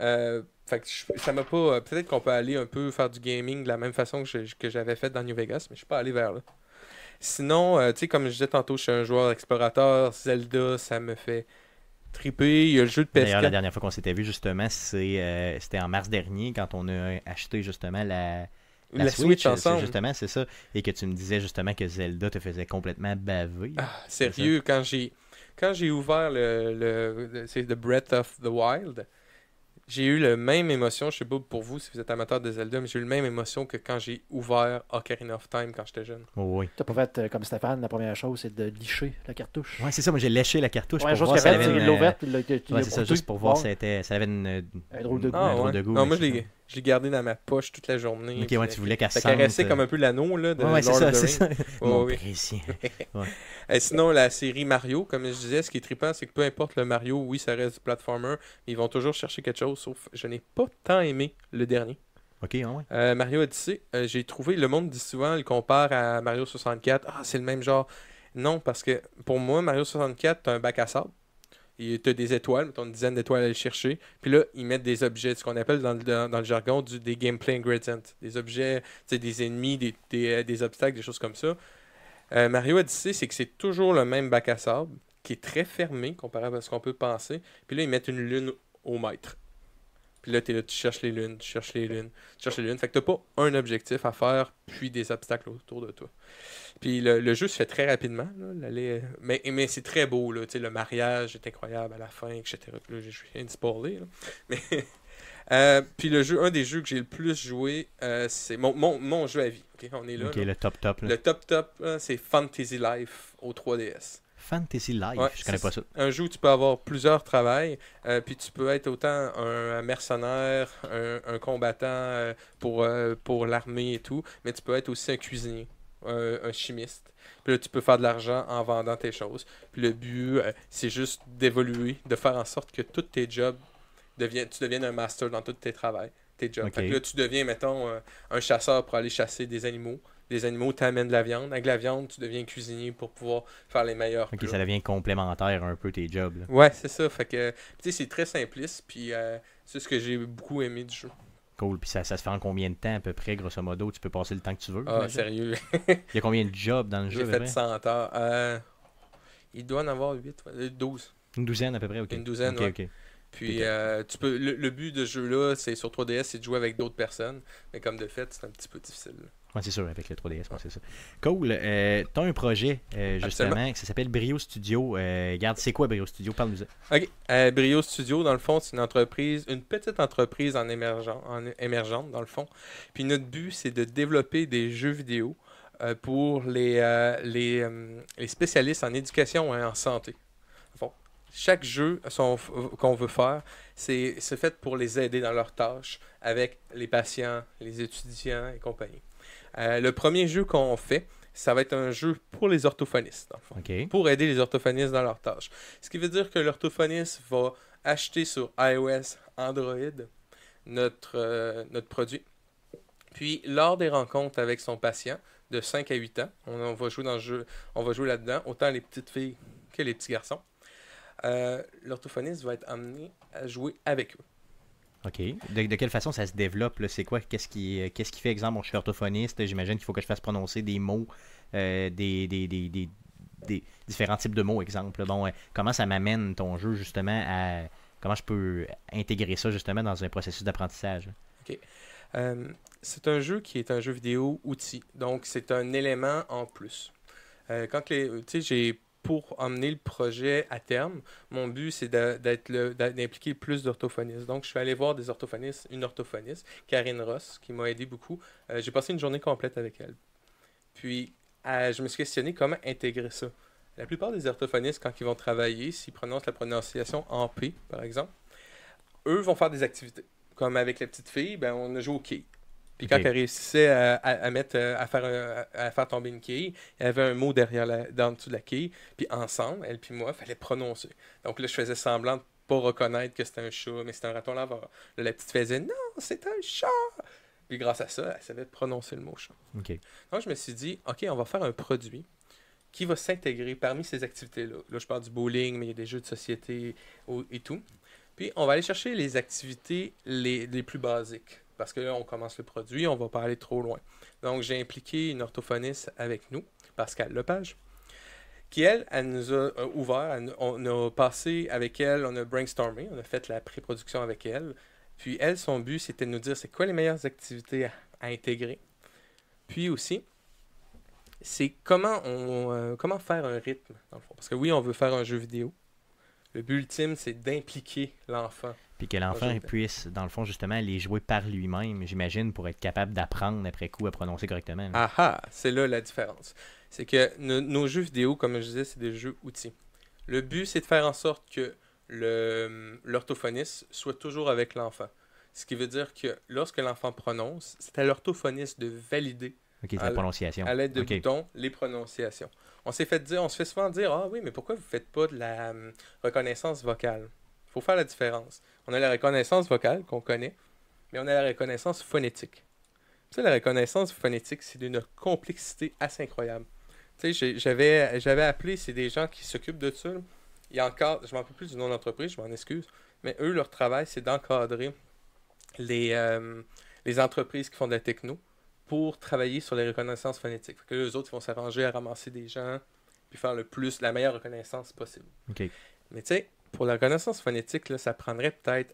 [SPEAKER 3] Euh, fait que ça m'a pas. Euh, peut-être qu'on peut aller un peu faire du gaming de la même façon que, j'avais fait dans New Vegas, mais je suis pas allé vers là. Sinon, tu sais, comme je disais tantôt, je suis un joueur explorateur. Zelda, ça me fait triper. Il y a le jeu de ps D'ailleurs, la
[SPEAKER 1] dernière fois qu'on s'était vu, justement, c'est, c'était en mars dernier, quand on a acheté justement la, la, Switch, ensemble. Justement, c'est ça. Et que tu me disais justement que Zelda te faisait complètement baver. Ah,
[SPEAKER 3] sérieux, quand j'ai quand j'ai ouvert le, le c'est The Breath of the Wild, j'ai eu la même émotion, je sais pas pour vous si vous êtes amateur de Zelda, mais j'ai eu la même émotion que quand j'ai ouvert Ocarina of Time quand j'étais jeune.
[SPEAKER 4] Oh oui. T'as pas fait euh, comme Stéphane, la première chose c'est de licher la cartouche. Oui, c'est ça, moi j'ai léché la cartouche pour voir si elle avait une... l'ouvert
[SPEAKER 1] c'est ça, juste pour voir si ça, avait
[SPEAKER 3] un drôle de goût. Ah, drôle de goût non, moi je l'ai je l'ai gardé dans ma poche toute la journée. Ok, tu voulais qu'elle sente. Euh, comme un peu l'anneau, là, de ouais, ouais c'est ça, c'est ça. [LAUGHS] Mon [LAUGHS] euh, sinon, la série Mario, comme je disais, ce qui est trippant, c'est que peu importe le Mario, oui, ça reste du platformer, ils vont toujours chercher quelque chose, sauf je n'ai pas tant aimé le dernier. Ok, ouais. Euh, Mario Odyssey, j'ai trouvé, le monde dit souvent, il compare à Mario 64, ah, c'est le même genre. Non, parce que pour moi, Mario 64, t'as un bac à sable. Il tu as des étoiles, une dizaine d'étoiles à aller chercher. Puis là, ils mettent des objets, ce qu'on appelle dans, le jargon des gameplay ingredients, des objets, des ennemis, euh, des, obstacles, des choses comme ça. Euh, Mario Odyssey, c'est que c'est toujours le même bac à sable qui est très fermé comparé à ce qu'on peut penser. Puis là, ils mettent une lune au maître. Puis là, tu cherches les lunes, tu cherches les lunes, tu cherches les lunes. Fait que n'as pas un objectif à faire, puis des obstacles autour de toi. Puis le, jeu se fait très rapidement. Là, euh, mais, mais c'est très beau. Là, le mariage est incroyable à la fin, etc. je suis de spoiler. [LAUGHS] Mais. Euh, puis le jeu, un des jeux que j'ai le plus joué, euh, c'est mon, mon, jeu à vie. On est là. le top top. Le top top, c'est Fantasy Life au 3DS. Fantasy Life. Un jeu où tu peux avoir plusieurs travails, euh, puis tu peux être autant un, mercenaire, un, combattant euh, pour, euh, pour l'armée et tout, mais tu peux être aussi un cuisinier, un chimiste. Puis là, tu peux faire de l'argent en vendant tes choses. Puis le but, c'est juste d'évoluer, de faire en sorte que tous tes jobs deviennent, tu deviennes un master dans tous tes travails, tes jobs. que là, tu deviens, mettons, un chasseur pour aller chasser des animaux les animaux t'amènent de la viande. Avec la viande, tu deviens cuisinier pour pouvoir faire les meilleurs. Ok, ça
[SPEAKER 1] devient complémentaire un peu tes jobs.
[SPEAKER 3] Ouais, c'est ça. que, c'est très simpliste, puis euh, c'est ce que j'ai beaucoup aimé du jeu.
[SPEAKER 1] Cool. Puis ça, ça se fait en combien de temps à peu près, grosso modo Tu peux passer le temps que tu veux. Ah, sérieux. [LAUGHS] Il y a combien de jobs dans le jeu J'ai fait
[SPEAKER 3] 100 heures. Euh, il doit en avoir 8, 12. Euh, Une douzaine à peu près, ok. Une douzaine, Puis tu peux, le, but de ce jeu-là, c'est sur 3DS, c'est de jouer avec d'autres personnes. Mais comme de fait, c'est un petit peu difficile c'est
[SPEAKER 1] sûr, avec le 3DS, c'est ça. Cool. Euh, tu as un projet, euh, justement, qui s'appelle Brio Studio. Euh, regarde, c'est quoi Brio Studio Parle-nous.
[SPEAKER 3] OK. Euh, Brio Studio, dans le fond, c'est une entreprise, une petite entreprise en, émergent, en émergente, dans le fond. Puis notre but, c'est de développer des jeux vidéo pour les, les, les, spécialistes en éducation et en santé. Bon, chaque jeu qu'on veut faire, c'est fait pour les aider dans leurs tâches avec les patients, les étudiants et compagnie. Euh, le premier jeu qu'on fait, ça va être un jeu pour les orthophonistes, pour aider les orthophonistes dans leur tâche. Ce qui veut dire que l'orthophoniste va acheter sur iOS, Android, notre, euh, notre produit. Puis, lors des rencontres avec son patient de 5 à 8 ans, on, va jouer dans le jeu, on va jouer là-dedans, autant les petites filles que les petits garçons, euh, l'orthophoniste va être amené à jouer avec eux.
[SPEAKER 1] OK. De, quelle façon ça se développe? C'est quoi? Qu'est-ce qui, euh, qu'est-ce qui fait, exemple, je suis orthophoniste, j'imagine qu'il faut que je fasse prononcer des mots, euh, des, des, différents types de mots, exemple. Bon, euh, comment ça m'amène ton jeu, justement, à... Comment je peux intégrer ça, justement, dans un processus d'apprentissage?
[SPEAKER 3] OK. c'est un jeu qui est un jeu vidéo outil. Donc, c'est un élément en plus. quand les... Tu sais, j'ai pour emmener le projet à terme, mon but, c'est d'impliquer plus d'orthophonistes. Donc, je suis allé voir des orthophonistes, une orthophoniste, Karine Ross, qui m'a aidé beaucoup. Euh, j'ai passé une journée complète avec elle. Puis, je me suis questionné comment intégrer ça. La plupart des orthophonistes, quand ils vont travailler, s'ils prononcent la prononciation en P, par exemple, eux vont faire des activités. Comme avec la petite fille, ben, on a joué au quai. Puis quand elle réussissait à, mettre, euh, à faire, euh, à faire tomber une quille, elle avait un mot derrière la, dans le dessous de la quille. Puis ensemble, elle puis moi, il fallait prononcer. Donc là, je faisais semblant de pas reconnaître que c'était un chat, mais c'était un raton laveur. Là, la petite faisait Non, c'est un chat Puis grâce à ça, elle savait prononcer le mot chat. Donc je me suis dit OK, on va faire un produit qui va s'intégrer parmi ces activités-là. Là, je parle du bowling, mais il y a des jeux de société et tout. Puis on va aller chercher les activités les plus basiques parce que là, on commence le produit, on va pas aller trop loin. Donc, j'ai impliqué une orthophoniste avec nous, Pascal Lepage, qui, elle, elle nous a euh, ouvert, on a passé avec elle, on a brainstormé, on a fait la pré-production avec elle. Puis, elle, son but, c'était de nous dire c'est quoi les meilleures activités à, intégrer. Puis aussi, c'est comment, on, euh, comment faire un rythme, dans le fond. Parce que oui, on veut faire un jeu vidéo. Le but ultime, c'est d'impliquer l'enfant puis que l'enfant
[SPEAKER 1] puisse, dans le fond, justement, les jouer par lui-même, j'imagine, pour être capable d'apprendre après coup à prononcer correctement. Ah ah,
[SPEAKER 3] c'est là la différence. C'est que nos, jeux vidéo, comme je disais, c'est des jeux outils. Le but, c'est de faire en sorte que l'orthophoniste soit toujours avec l'enfant. Ce qui veut dire que lorsque l'enfant prononce, c'est à l'orthophoniste de valider à, l'aide de boutons les prononciations. On s'est fait dire, on se fait souvent dire Ah oui, mais pourquoi vous ne faites pas de la hum, reconnaissance vocale faut faire la différence. On a la reconnaissance vocale qu'on connaît, mais on a la reconnaissance phonétique. Tu sais, la reconnaissance phonétique, c'est d'une complexité assez incroyable. Tu sais, j'avais, appelé, c'est des gens qui s'occupent de ça. Il y a encore, je m'en rappelle plus du nom d'entreprise, je m'en excuse, mais eux, leur travail, c'est d'encadrer les, euh, les entreprises qui font de la techno pour travailler sur les reconnaissances phonétiques. que les autres, ils vont s'arranger à ramasser des gens, puis faire le plus, la meilleure reconnaissance possible. Mais tu sais, pour la connaissance phonétique, ça prendrait peut-être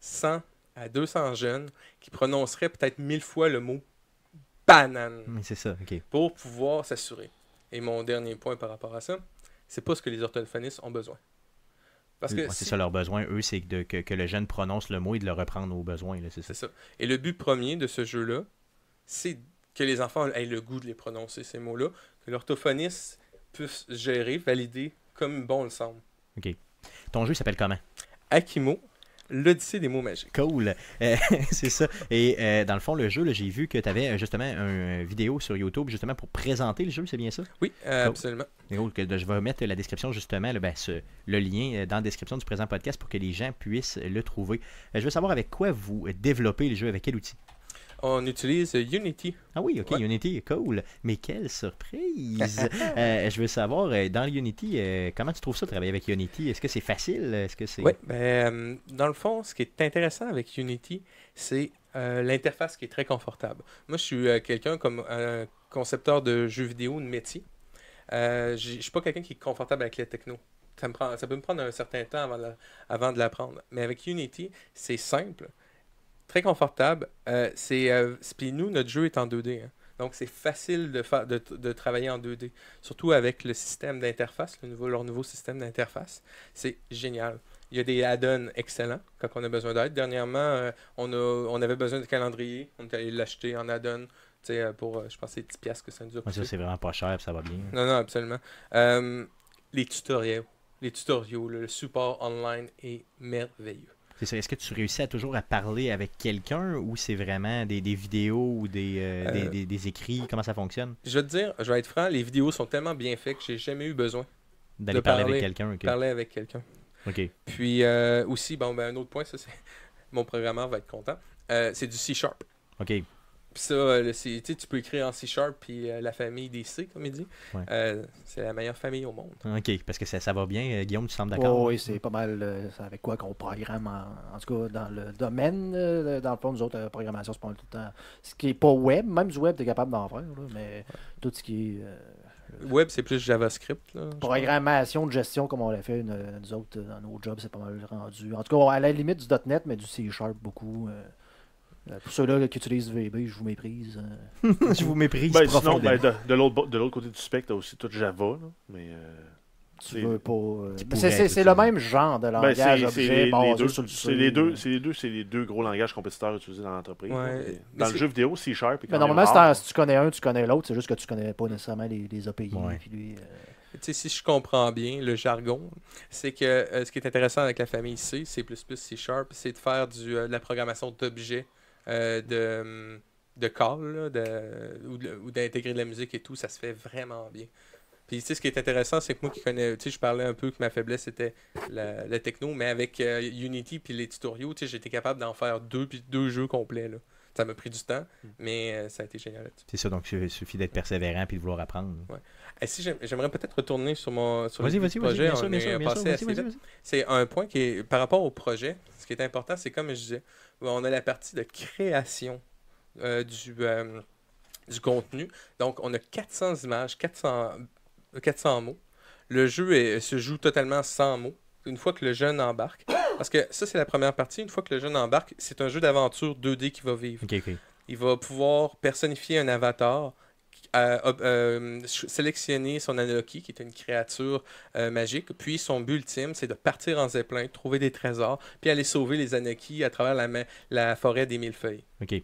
[SPEAKER 3] 100 à 200 jeunes qui prononceraient peut-être 1000 fois le mot banane. C'est ça, OK. Pour pouvoir s'assurer. Et mon dernier point par rapport à ça, c'est pas ce que les orthophonistes ont besoin. Parce que c'est ça
[SPEAKER 1] leur besoin, eux, c'est que, que, le jeune prononce le mot et de le reprendre
[SPEAKER 3] aux besoins. C'est ça. Et le but premier de ce jeu-là, c'est que les enfants aient le goût de les prononcer, ces mots-là, que l'orthophoniste puisse gérer, valider comme bon le semble.
[SPEAKER 1] OK. Ton jeu s'appelle comment Akimo. L'Odyssée des mots magiques. Cool. Euh, [LAUGHS] c'est ça. Et euh, dans le fond, le jeu, j'ai vu que tu avais euh, justement une vidéo sur YouTube justement pour présenter le jeu, c'est bien ça? Oui, absolument. Oh, ben, je vais mettre la description justement, le, ben, le lien dans la description du présent podcast pour que les gens puissent le trouver. je veux savoir avec quoi vous développez le jeu, avec quel outil?
[SPEAKER 3] on utilise Unity. Ah oui, ok, Unity est
[SPEAKER 1] cool. Mais quelle surprise! [LAUGHS] Euh, je veux savoir, euh, dans Unity, euh, comment tu trouves ça, travailler avec Unity? Est-ce que c'est facile? Est-ce que c'est... Oui,
[SPEAKER 3] ben, dans le fond, ce qui est intéressant avec Unity, c'est l'interface qui est très confortable. Moi, je suis quelqu'un comme un concepteur de jeux vidéo, de métier. je suis pas quelqu'un qui est confortable avec les techno. Ça, me prend, ça peut me prendre un certain temps avant de l'apprendre. Mais avec Unity, c'est simple très confortable. Euh, euh, c'est, puis nous, notre jeu est en 2D. Hein. Donc, c'est facile de, de, travailler en 2D, surtout avec le système d'interface, le nouveau, leur nouveau système d'interface. C'est génial. Il y a des add-ons excellents quand on a besoin d'aide. Dernièrement, euh, on, on avait besoin de calendrier. On est allé l'acheter en add-on pour, je pense, les 10 piastres que ça nous a Ça, c'est vraiment pas cher ça va bien. Non, non, absolument. les tutoriels, les tutoriaux, le support online est merveilleux.
[SPEAKER 1] C'est Est-ce que tu réussis à toujours à parler avec quelqu'un ou c'est vraiment des, vidéos ou euh, euh, des, écrits Comment ça fonctionne
[SPEAKER 3] Je vais te dire, je vais être franc, les vidéos sont tellement bien faites que j'ai jamais eu besoin
[SPEAKER 1] d'aller parler, avec quelqu'un. Parler avec quelqu'un.
[SPEAKER 3] OK. Puis euh, aussi, bon, ben, un autre point, c'est [LAUGHS] mon programmeur va être content. c'est du C-Sharp. OK. Puis ça, euh, tu peux écrire en C-Sharp, puis euh, la famille des C, comme il dit. Euh, c'est la meilleure famille au monde.
[SPEAKER 1] OK, parce que ça, ça va bien, Guillaume, tu sembles d'accord? Oh, oui, c'est
[SPEAKER 4] pas mal avec quoi qu'on programme, en, tout cas dans le domaine. dans le fond, nous autres, programmation, c'est pas tout le temps. Ce qui est pas web, même du web, tu es capable d'en faire,
[SPEAKER 3] mais tout ce qui est. Web, c'est plus JavaScript.
[SPEAKER 4] Programmation de gestion, comme on l'a fait nous autres dans nos jobs, c'est pas mal rendu. En tout cas, à la limite du .NET, mais du C-Sharp beaucoup. Euh, pour ceux-là qui utilisent VB, je vous méprise. Euh. [LAUGHS] je
[SPEAKER 1] vous méprise. Ben,
[SPEAKER 2] sinon, ben, de, l'autre côté du spectre, t'as aussi tout Java. mais, euh, tu veux pas. Ben, c'est le même genre de langage. Ben, c'est les, deux, c'est les deux, c'est les deux gros
[SPEAKER 3] langages compétiteurs utilisés dans l'entreprise. Dans le jeu vidéo, C-Sharp normalement,
[SPEAKER 4] si tu connais un, tu connais l'autre. C'est juste que tu connais pas nécessairement les, API.
[SPEAKER 3] si je comprends bien le jargon, c'est que ce qui est intéressant avec la famille C, C++, C Sharp, c'est de faire du, de la programmation d'objets euh, de, mm, de call, de, ou, d'intégrer de la musique et tout, ça se fait vraiment bien. Puis, tu sais, ce qui est intéressant, c'est que moi qui connais, tu sais, je parlais un peu que ma faiblesse était la, techno, mais avec euh, Unity puis les tutoriaux, tu sais, j'étais capable d'en faire deux puis deux jeux complets, là. Ça m'a pris du temps, hmm. mais euh, ça a été génial
[SPEAKER 1] C'est ça, donc il suffit d'être persévérant puis de vouloir apprendre. Ouais.
[SPEAKER 3] Eh, si j'aimerais peut-être retourner sur mon sur le projet, on est passé C'est un point qui est par rapport au projet, ce qui est important, c'est comme je disais, on a la partie de création euh, du, euh, du contenu. Donc, on a 400 images, 400, 400 euh, mots. Le jeu se joue totalement sans mots. Une fois que le jeune embarque, parce que ça, c'est la première partie. Une fois que le jeune embarque, c'est un jeu d'aventure 2D qui va vivre. Il va pouvoir personnifier un avatar euh, sélectionner son Anoki, qui est une créature euh, magique. Puis son but ultime, c'est de partir en zeppelin, trouver des trésors, puis aller sauver les Anaki à travers la, forêt des mille feuilles. OK.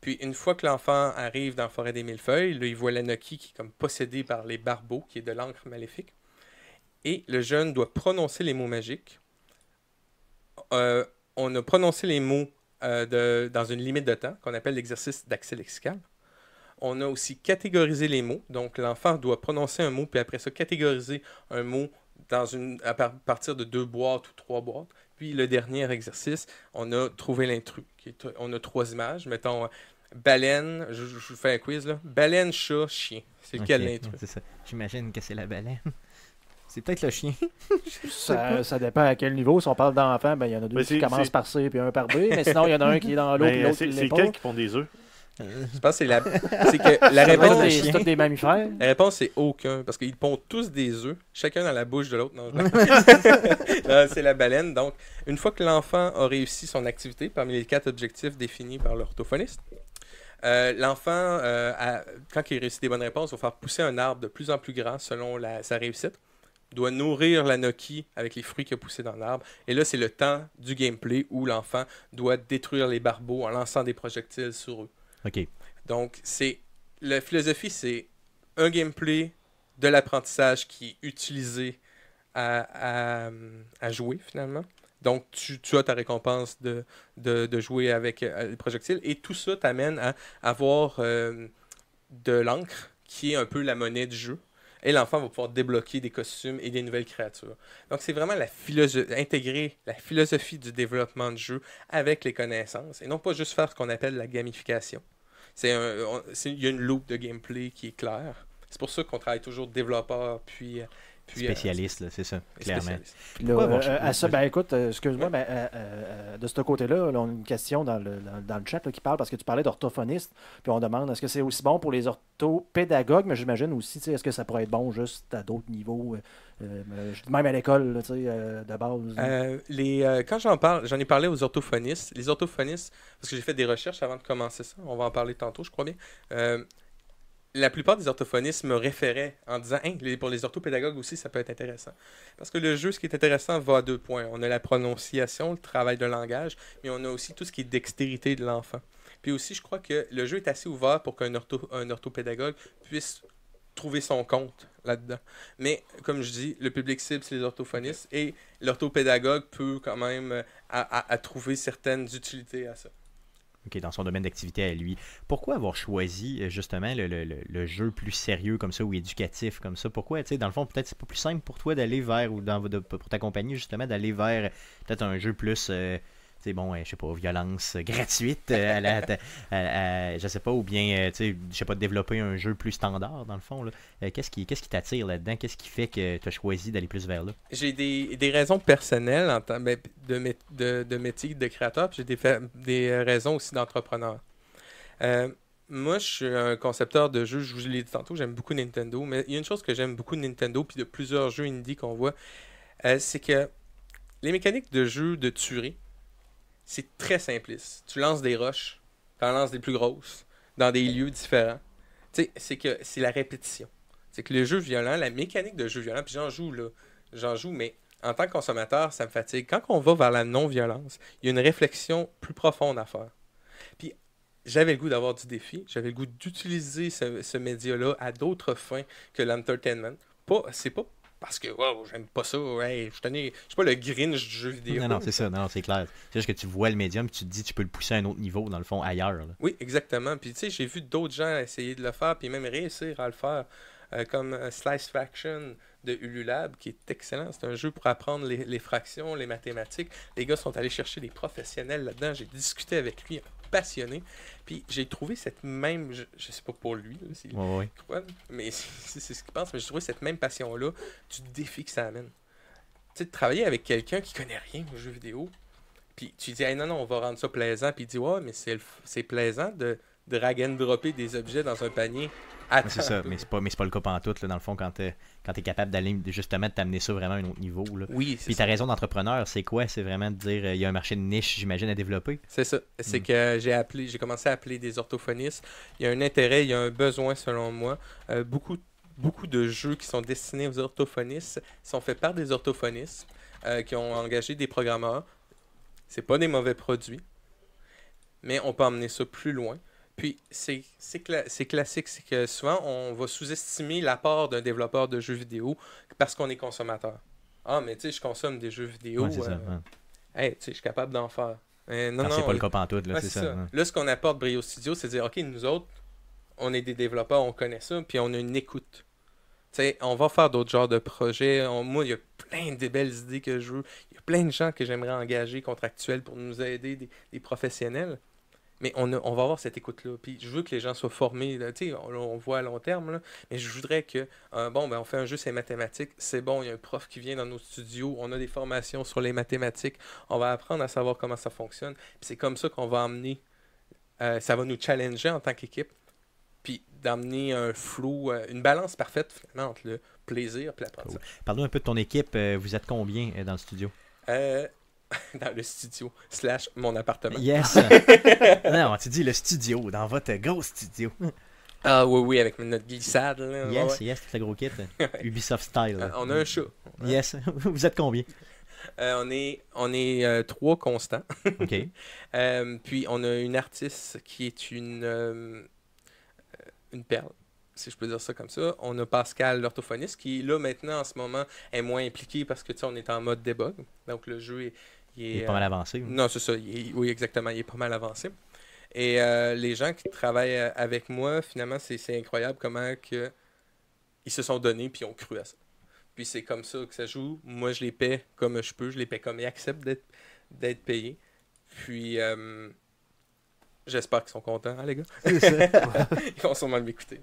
[SPEAKER 3] Puis une fois que l'enfant arrive dans la forêt des mille feuilles, il voit l'Anaki qui est comme possédé par les barbeaux, qui est de l'encre maléfique. Et le jeune doit prononcer les mots magiques. Euh, on a prononcé les mots de, dans une limite de temps qu'on appelle l'exercice d'accès lexical. On a aussi catégorisé les mots. Donc, l'enfant doit prononcer un mot, puis après ça, catégoriser un mot dans une, à partir de deux boîtes ou trois boîtes. Puis, le dernier exercice, on a trouvé l'intrus. On a trois images. Mettons, euh, baleine, je, fais un quiz là. Baleine, chat, chien. C'est lequel l'intrus
[SPEAKER 1] C'est ça. J'imagine que c'est la baleine. [LAUGHS] C'est peut-être le chien.
[SPEAKER 4] [LAUGHS] ça, dépend à quel niveau. Si on parle d'enfant, ben, il y en a deux ben, qui commencent par C et un par B, mais sinon, il y en a un qui est dans l'eau et ben, l'autre qui C'est lequel
[SPEAKER 3] qui font des œufs je pense c'est la... [LAUGHS] réponse des, La réponse c'est aucun parce qu'ils pondent tous des œufs, chacun dans la bouche de l'autre. [LAUGHS] c'est la baleine. Donc, une fois que l'enfant a réussi son activité parmi les quatre objectifs définis par l'orthophoniste, euh, l'enfant, euh, quand il réussit des bonnes réponses, va faire pousser un arbre de plus en plus grand selon sa réussite doit nourrir la Noki avec les fruits qu'il a poussés dans l'arbre. Et là, c'est le temps du gameplay où l'enfant doit détruire les barbeaux en lançant des projectiles sur eux. Donc, c'est la philosophie, c'est un gameplay de l'apprentissage qui est utilisé à, jouer finalement. Donc, tu, as ta récompense de, jouer avec euh, les projectiles. Et tout ça t'amène à avoir euh, de l'encre, qui est un peu la monnaie du jeu. Et l'enfant va pouvoir débloquer des costumes et des nouvelles créatures. Donc, c'est vraiment la intégrer la philosophie du développement de jeu avec les connaissances. Et non pas juste faire ce qu'on appelle la gamification c'est il y a une loupe de gameplay qui est claire. C'est pour ça qu'on travaille toujours développeur puis euh, euh, spécialiste,
[SPEAKER 1] c'est ça, clairement.
[SPEAKER 3] Euh, euh,
[SPEAKER 4] ben, écoute, excuse-moi, mais de ce côté-là, on a une question dans le, chat qui parle parce que tu parlais d'orthophoniste, puis on demande est-ce que c'est aussi bon pour les orthopédagogues, mais j'imagine aussi, est-ce que ça pourrait être bon juste à d'autres niveaux même à l'école, tu sais, de base.
[SPEAKER 3] quand j'en parle, j'en ai parlé aux orthophonistes. Les orthophonistes, parce que j'ai fait des recherches avant de commencer ça, on va en parler tantôt, je crois bien la plupart des orthophonistes me référaient en disant pour les orthopédagogues aussi, ça peut être intéressant. Parce que le jeu, ce qui est intéressant, va à deux points. On a la prononciation, le travail de langage, mais on a aussi tout ce qui est dextérité de l'enfant. Puis aussi, je crois que le jeu est assez ouvert pour qu'un un orthopédagogue puisse trouver son compte là-dedans. Mais comme je dis, le public cible, c'est les orthophonistes et l'orthopédagogue peut quand même euh, à trouver certaines utilités à ça
[SPEAKER 1] dans son domaine d'activité à lui. Pourquoi avoir choisi euh, justement le, le, jeu plus sérieux comme ça ou éducatif comme ça Pourquoi, tu sais, dans le fond, peut-être c'est pas plus simple pour toi d'aller vers ou dans, pour ta justement d'aller vers peut-être un jeu plus euh, c'est bon, euh, je sais pas, violence gratuite, euh, [LAUGHS] à je sais pas, ou bien, euh, tu sais, je sais pas, développer un jeu plus standard, dans le fond. Qu'est-ce qui qu'est-ce qui t'attire là-dedans? Qu'est-ce qui fait que tu as choisi d'aller plus vers là?
[SPEAKER 3] J'ai des, raisons personnelles en tant, ben, de, de, métier de créateur, puis j'ai des, des raisons aussi d'entrepreneur. moi, je suis un concepteur de jeux, je vous l'ai dit tantôt, j'aime beaucoup Nintendo, mais il y a une chose que j'aime beaucoup de Nintendo, puis de plusieurs jeux indie qu'on voit, c'est que les mécaniques de jeu de tuerie, c'est très simpliste. Tu lances des roches, tu lances des plus grosses, dans des lieux différents. Tu sais, c'est que c'est la répétition. C'est que le jeu violent, la mécanique de jeu violent, puis j'en joue là, j'en joue, mais en tant que consommateur, ça me fatigue. Quand on va vers la non-violence, il y a une réflexion plus profonde à faire. Puis j'avais le goût d'avoir du défi, j'avais le goût d'utiliser ce, média-là à d'autres fins que l'entertainment. Pas, c'est pas parce que wow, j'aime pas ça. Ouais, je ne suis pas le Grinch du jeu vidéo. Non, non, c'est
[SPEAKER 1] ça, non, c'est clair. C'est juste que tu vois le médium et tu te dis tu peux le pousser à un autre niveau, dans le fond, ailleurs.
[SPEAKER 3] Oui, exactement. Puis tu sais, j'ai vu d'autres gens essayer de le faire, puis même réussir à le faire, euh, comme euh, Slice Fraction de Ululab, qui est excellent. C'est un jeu pour apprendre les, fractions, les mathématiques. Les gars sont allés chercher des professionnels là-dedans. J'ai discuté avec lui passionné. Puis j'ai trouvé cette même, je, sais pas pour lui, mais [LAUGHS] c'est ce qu'il pense, mais j'ai trouvé cette même passion-là du défi que ça amène. Tu sais, de travailler avec quelqu'un qui connaît rien aux jeux vidéo, puis tu dis, non, non, on va rendre ça plaisant, puis il dit, ouais, mais c'est plaisant de drag and dropper des objets dans un panier. C'est ça, mais c'est
[SPEAKER 1] pas, pas le cas tout là, dans le fond, quand t'es quand es capable d'aller justement de t'amener ça vraiment à un autre niveau. Là. Oui, Puis ta raison d'entrepreneur, c'est quoi C'est vraiment de dire, euh, il y a un marché de niche, j'imagine, à développer.
[SPEAKER 3] C'est ça. C'est mm. que euh, j'ai appelé, j'ai commencé à appeler des orthophonistes. Il y a un intérêt, il y a un besoin, selon moi. Euh, beaucoup, beaucoup de jeux qui sont destinés aux orthophonistes sont faits par des orthophonistes qui ont engagé des programmeurs. C'est pas des mauvais produits, mais on peut emmener ça plus loin. Puis, c'est classique, c'est que souvent, on va sous-estimer l'apport d'un développeur de jeux vidéo parce qu'on est consommateur. Ah, mais tu sais, je consomme des jeux vidéo. Ouais, euh, tu sais, je suis capable d'en faire. non, non, c'est pas le cas en là, c'est ça. Là, ce qu'on apporte Brio Studio, c'est dire, OK, nous autres, on est des développeurs, on connaît ça, puis on a une écoute. Tu sais, on va faire d'autres genres de projets. moi, il y a plein de belles idées que je veux. Il y a plein de gens que j'aimerais engager, contractuels, pour nous aider, des professionnels. Mais on, on va avoir cette écoute-là. Puis je veux que les gens soient formés. sais, on, on voit à long terme, là, mais je voudrais que, euh, bon, ben, on fait un jeu, c'est mathématiques. C'est bon, il y a un prof qui vient dans nos studios. On a des formations sur les mathématiques. On va apprendre à savoir comment ça fonctionne. Puis c'est comme ça qu'on va amener. Euh, ça va nous challenger en tant qu'équipe. Puis d'amener un flou, euh, une balance parfaite finalement entre le plaisir et l'apprentissage.
[SPEAKER 1] parle un peu de ton équipe. Vous êtes combien dans le studio?
[SPEAKER 3] [LAUGHS] dans le studio slash mon appartement. Yes. [LAUGHS] non, tu dis le studio, dans votre gros studio. Ah oui, oui, avec notre glissade. Là. Yes, yes, C'est le gros kit. [LAUGHS]
[SPEAKER 1] Ubisoft style.
[SPEAKER 3] Euh, on a un chat.
[SPEAKER 1] Yes. Vous êtes combien?
[SPEAKER 3] Euh, on est, on est euh, trois constants. OK. puis on a une artiste qui est une, une perle si je peux dire ça comme ça. On a Pascal, l'orthophoniste, qui là maintenant en ce moment est moins impliqué parce que tu sais, on est en mode debug. Donc le jeu est, il est, pas euh, mal avancé. Non, c'est ça. oui, exactement. Il est pas mal avancé. Et euh, les gens qui travaillent euh, avec moi, finalement, c'est incroyable comment que ils se sont donnés puis ont cru à ça. Puis c'est comme ça que ça joue. Moi, je les paie comme je peux. Je les paie comme ils acceptent d'être payés. Puis J'espère qu'ils sont contents, hein, les gars. [LAUGHS] ils vont sûrement m'écouter.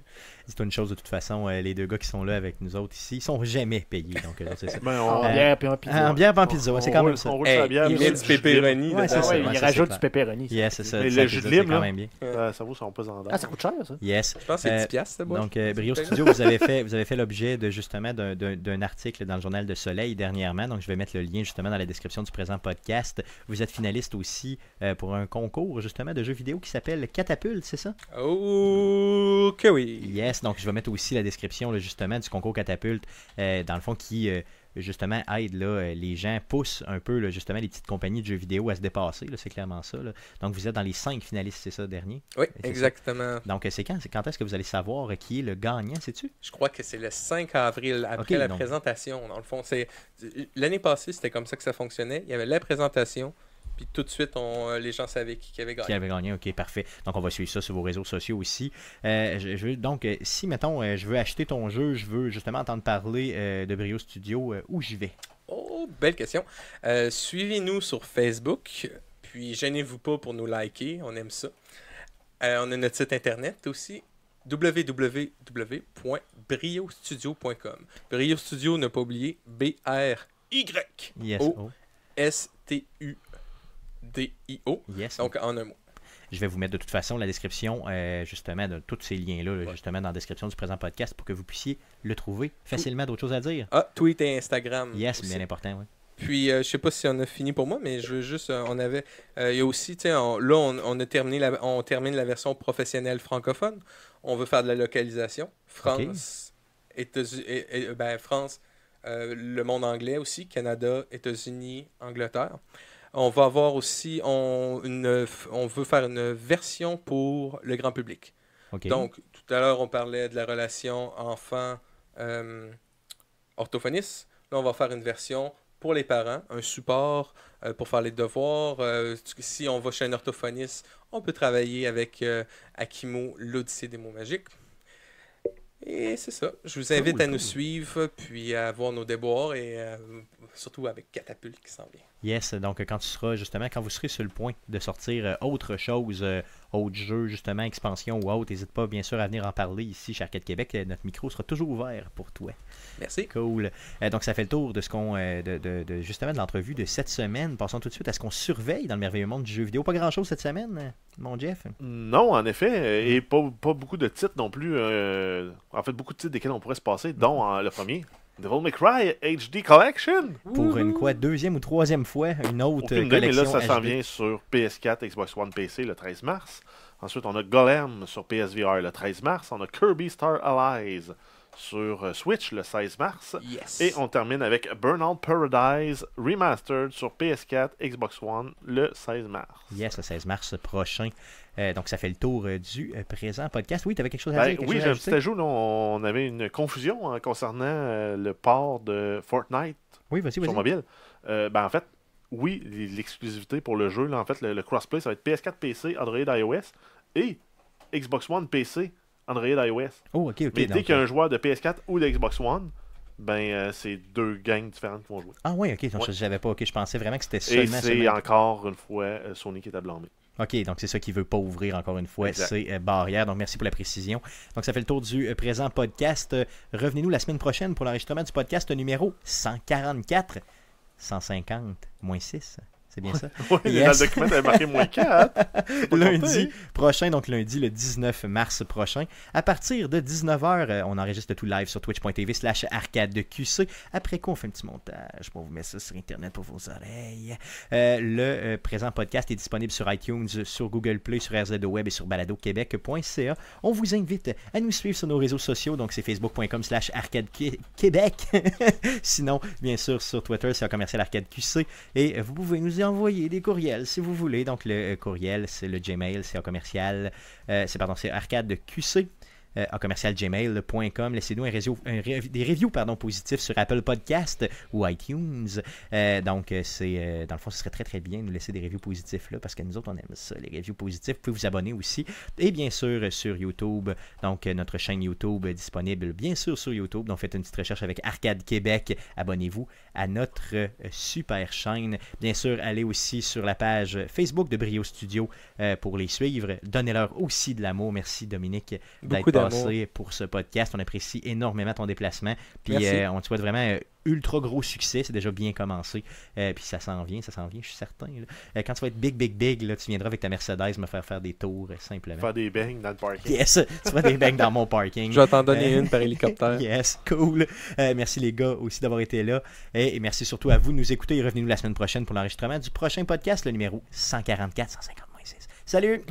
[SPEAKER 1] dis-toi une chose, de toute façon, euh, les deux gars qui sont là avec nous autres ici, ils sont jamais payés. Donc, euh, c'est ça. Ben, en, euh, bière, puis en pizza. En bière, en pizza, c'est quand même ça. On hey, il met du pepperoni. Ouais, il rajoute du pepperoni. Yes, ça. Mais le jus de libre, quand même bien.
[SPEAKER 2] Ben, ça vaut son pesant Ah, ça coûte cher, ça. Yes. Je pense que c'est 10$, c'est Donc, Brio Studio, vous avez
[SPEAKER 1] fait l'objet de justement d'un article dans le journal de Soleil dernièrement. Donc, je vais mettre le lien justement dans la description du présent podcast. Vous êtes finaliste aussi pour un concours justement de jeux vidéo qui s'appelle Catapulte, c'est ça? Oh, que oui! Yes, donc je vais mettre aussi la description justement du concours Catapulte, euh, dans le fond, qui euh, justement aide là, euh, les gens, pousse un peu justement les petites compagnies de jeux vidéo à se dépasser, c'est clairement ça. Donc vous êtes dans les cinq finalistes, c'est ça, dernier? Oui, exactement. Donc c'est quand, quand est-ce que vous allez savoir qui est le gagnant, sais-tu? Je
[SPEAKER 3] crois que c'est le 5 avril, après la présentation. Dans le fond, l'année passée, c'était comme ça que ça fonctionnait. Il y avait la présentation. Puis tout de suite, euh, les gens savaient qui, avait gagné. Qui avait
[SPEAKER 1] gagné, ok, parfait. Donc on va suivre ça sur vos réseaux sociaux aussi. Euh, donc, euh, si, mettons, je veux acheter ton jeu, je veux justement entendre parler de Brio Studio, où j'y vais
[SPEAKER 3] Oh, belle question. Suivez-nous sur Facebook, puis gênez-vous pas pour nous liker, on aime ça. on a notre site internet aussi, www.briostudio.com. Brio Studio, ne pas oublier b r y o s t u i o Yes. Donc,
[SPEAKER 1] en un mot. Je vais vous mettre de toute façon la description, euh, justement, de tous ces liens-là, justement, dans la description du présent podcast pour que vous puissiez le trouver facilement. D'autres choses à dire
[SPEAKER 3] Ah, tweet et Instagram. Yes, bien important, Puis, euh, je sais pas si on a fini pour moi, mais je veux juste, euh, on avait, il y a aussi, tu sais, là, on, a terminé on termine la version professionnelle francophone. On veut faire de la localisation. France, États et, ben, France, le monde anglais aussi, Canada, États-Unis, Angleterre. On va avoir aussi, on, veut faire une version pour le grand public. Donc, tout à l'heure, on parlait de la relation enfant-orthophoniste. Euh, Là, on va faire une version pour les parents, un support euh, pour faire les devoirs. Euh, si on va chez un orthophoniste, on peut travailler avec Akimo, l'Odyssée des mots magiques. Et c'est ça. Je vous invite à nous suivre, puis à voir nos déboires et euh, surtout avec Catapulte qui s'en vient.
[SPEAKER 1] Yes, donc quand tu seras justement, quand vous serez sur le point de sortir euh, autre chose euh, autre jeu, justement, expansion ou autre, n'hésite pas, bien sûr, à venir en parler ici chez Québec. Euh, notre micro sera toujours ouvert pour toi. Merci. Cool. Euh, donc, ça fait le tour de ce qu'on, euh, de, de, justement, de l'entrevue de cette semaine. Passons tout de suite à ce qu'on surveille dans le merveilleux monde du jeu vidéo. Pas grand-chose cette semaine, mon Jeff?
[SPEAKER 2] Non, en effet. Et pas, beaucoup de titres non plus. en fait, beaucoup de titres desquels on pourrait se passer, dont mm-hmm. le premier, Devil May Cry HD Collection. Pour une quoi,
[SPEAKER 1] deuxième ou troisième fois, une autre collection là, ça s'en vient
[SPEAKER 2] sur PS4, Xbox One, PC le 13 mars. Ensuite, on a Golem sur PSVR le 13 mars. On a Kirby Star Allies sur euh, Switch le 16 mars. Et on termine avec Burnout Paradise Remastered sur PS4, Xbox One le 16 mars.
[SPEAKER 1] Yes, le 16 mars prochain. Euh, donc, ça fait le tour euh, du euh, présent podcast. Oui, tu avais quelque chose à ben, dire? oui, j'ai un petit ajout.
[SPEAKER 2] on avait une confusion hein, concernant le port de Fortnite sur mobile. ben, en fait, oui, l'exclusivité pour le jeu, en fait, le, crossplay, ça va être PS4, PC, Android, iOS et Xbox One, PC, Android, iOS. Oh, Mais dès qu'il y a un joueur de PS4 ou d'Xbox One, ben c'est deux gangs différentes qui vont jouer. Ah oui, ok,
[SPEAKER 1] j'avais pas, ok, je pensais vraiment que c'était seulement. Et c'est
[SPEAKER 2] encore une fois Sony qui est à blâmer.
[SPEAKER 1] OK, donc c'est ça qui ne veut pas ouvrir encore une fois, ces euh, barrières. Donc merci pour la précision. Donc ça fait le tour du euh, présent podcast. Euh, revenez-nous la semaine prochaine pour l'enregistrement du podcast numéro 144, 150 moins 6. C'est bien ça? oui, dans le document, marqué moins 4. [LAUGHS] lundi prochain, donc lundi le 19 mars prochain, à partir de 19h, euh, on enregistre tout live sur twitch.tv slash arcade QC. Après quoi, on fait un petit montage. pour vous mettre ça sur Internet pour vos oreilles. Euh, le euh, présent podcast est disponible sur iTunes, sur Google Play, sur RZWeb et sur baladoquebec.ca. On vous invite à nous suivre sur nos réseaux sociaux, donc c'est facebook.com slash arcade Québec. [LAUGHS] Sinon, bien sûr, sur Twitter, c'est un commercial arcade QC. Et vous pouvez nous envoyer des courriels si vous voulez. Donc, le euh, courriel, c'est le Gmail, c'est un commercial, euh, c'est pardon, c'est arcade QC euh, commercial gmail.com. Laissez-nous un, des reviews pardon, positifs sur Apple Podcast ou iTunes. Euh, donc, euh, c'est euh, dans le fond, ce serait très très bien de nous laisser des reviews positifs là parce que nous autres, on aime ça, les reviews positifs. Vous pouvez vous abonner aussi. Et bien sûr, sur YouTube. Donc, notre chaîne YouTube est disponible bien sûr sur YouTube. Donc, faites une petite recherche avec Arcade Québec. Abonnez-vous à notre super chaîne. Bien sûr, allez aussi sur la page Facebook de Brio Studio pour les suivre. Donnez-leur aussi de l'amour. Merci Dominique. Beaucoup pour ce podcast. On apprécie énormément ton déplacement. Puis euh, on te souhaite vraiment euh, ultra gros succès. C'est déjà bien commencé. Euh, puis ça s'en vient, ça s'en vient, je suis certain. quand tu vas être big, big, big, tu viendras avec ta Mercedes me faire faire des tours
[SPEAKER 2] simplement. Faire des bangs dans le parking. Yes, tu vas des bangs dans mon parking. Je vais t'en donner une par hélicoptère. [LAUGHS]
[SPEAKER 1] Yes, cool. merci les gars aussi d'avoir été là. Et, merci surtout à vous de nous écouter. et Revenez-nous la semaine prochaine pour l'enregistrement du prochain podcast, le numéro 144, 150 6. Salut!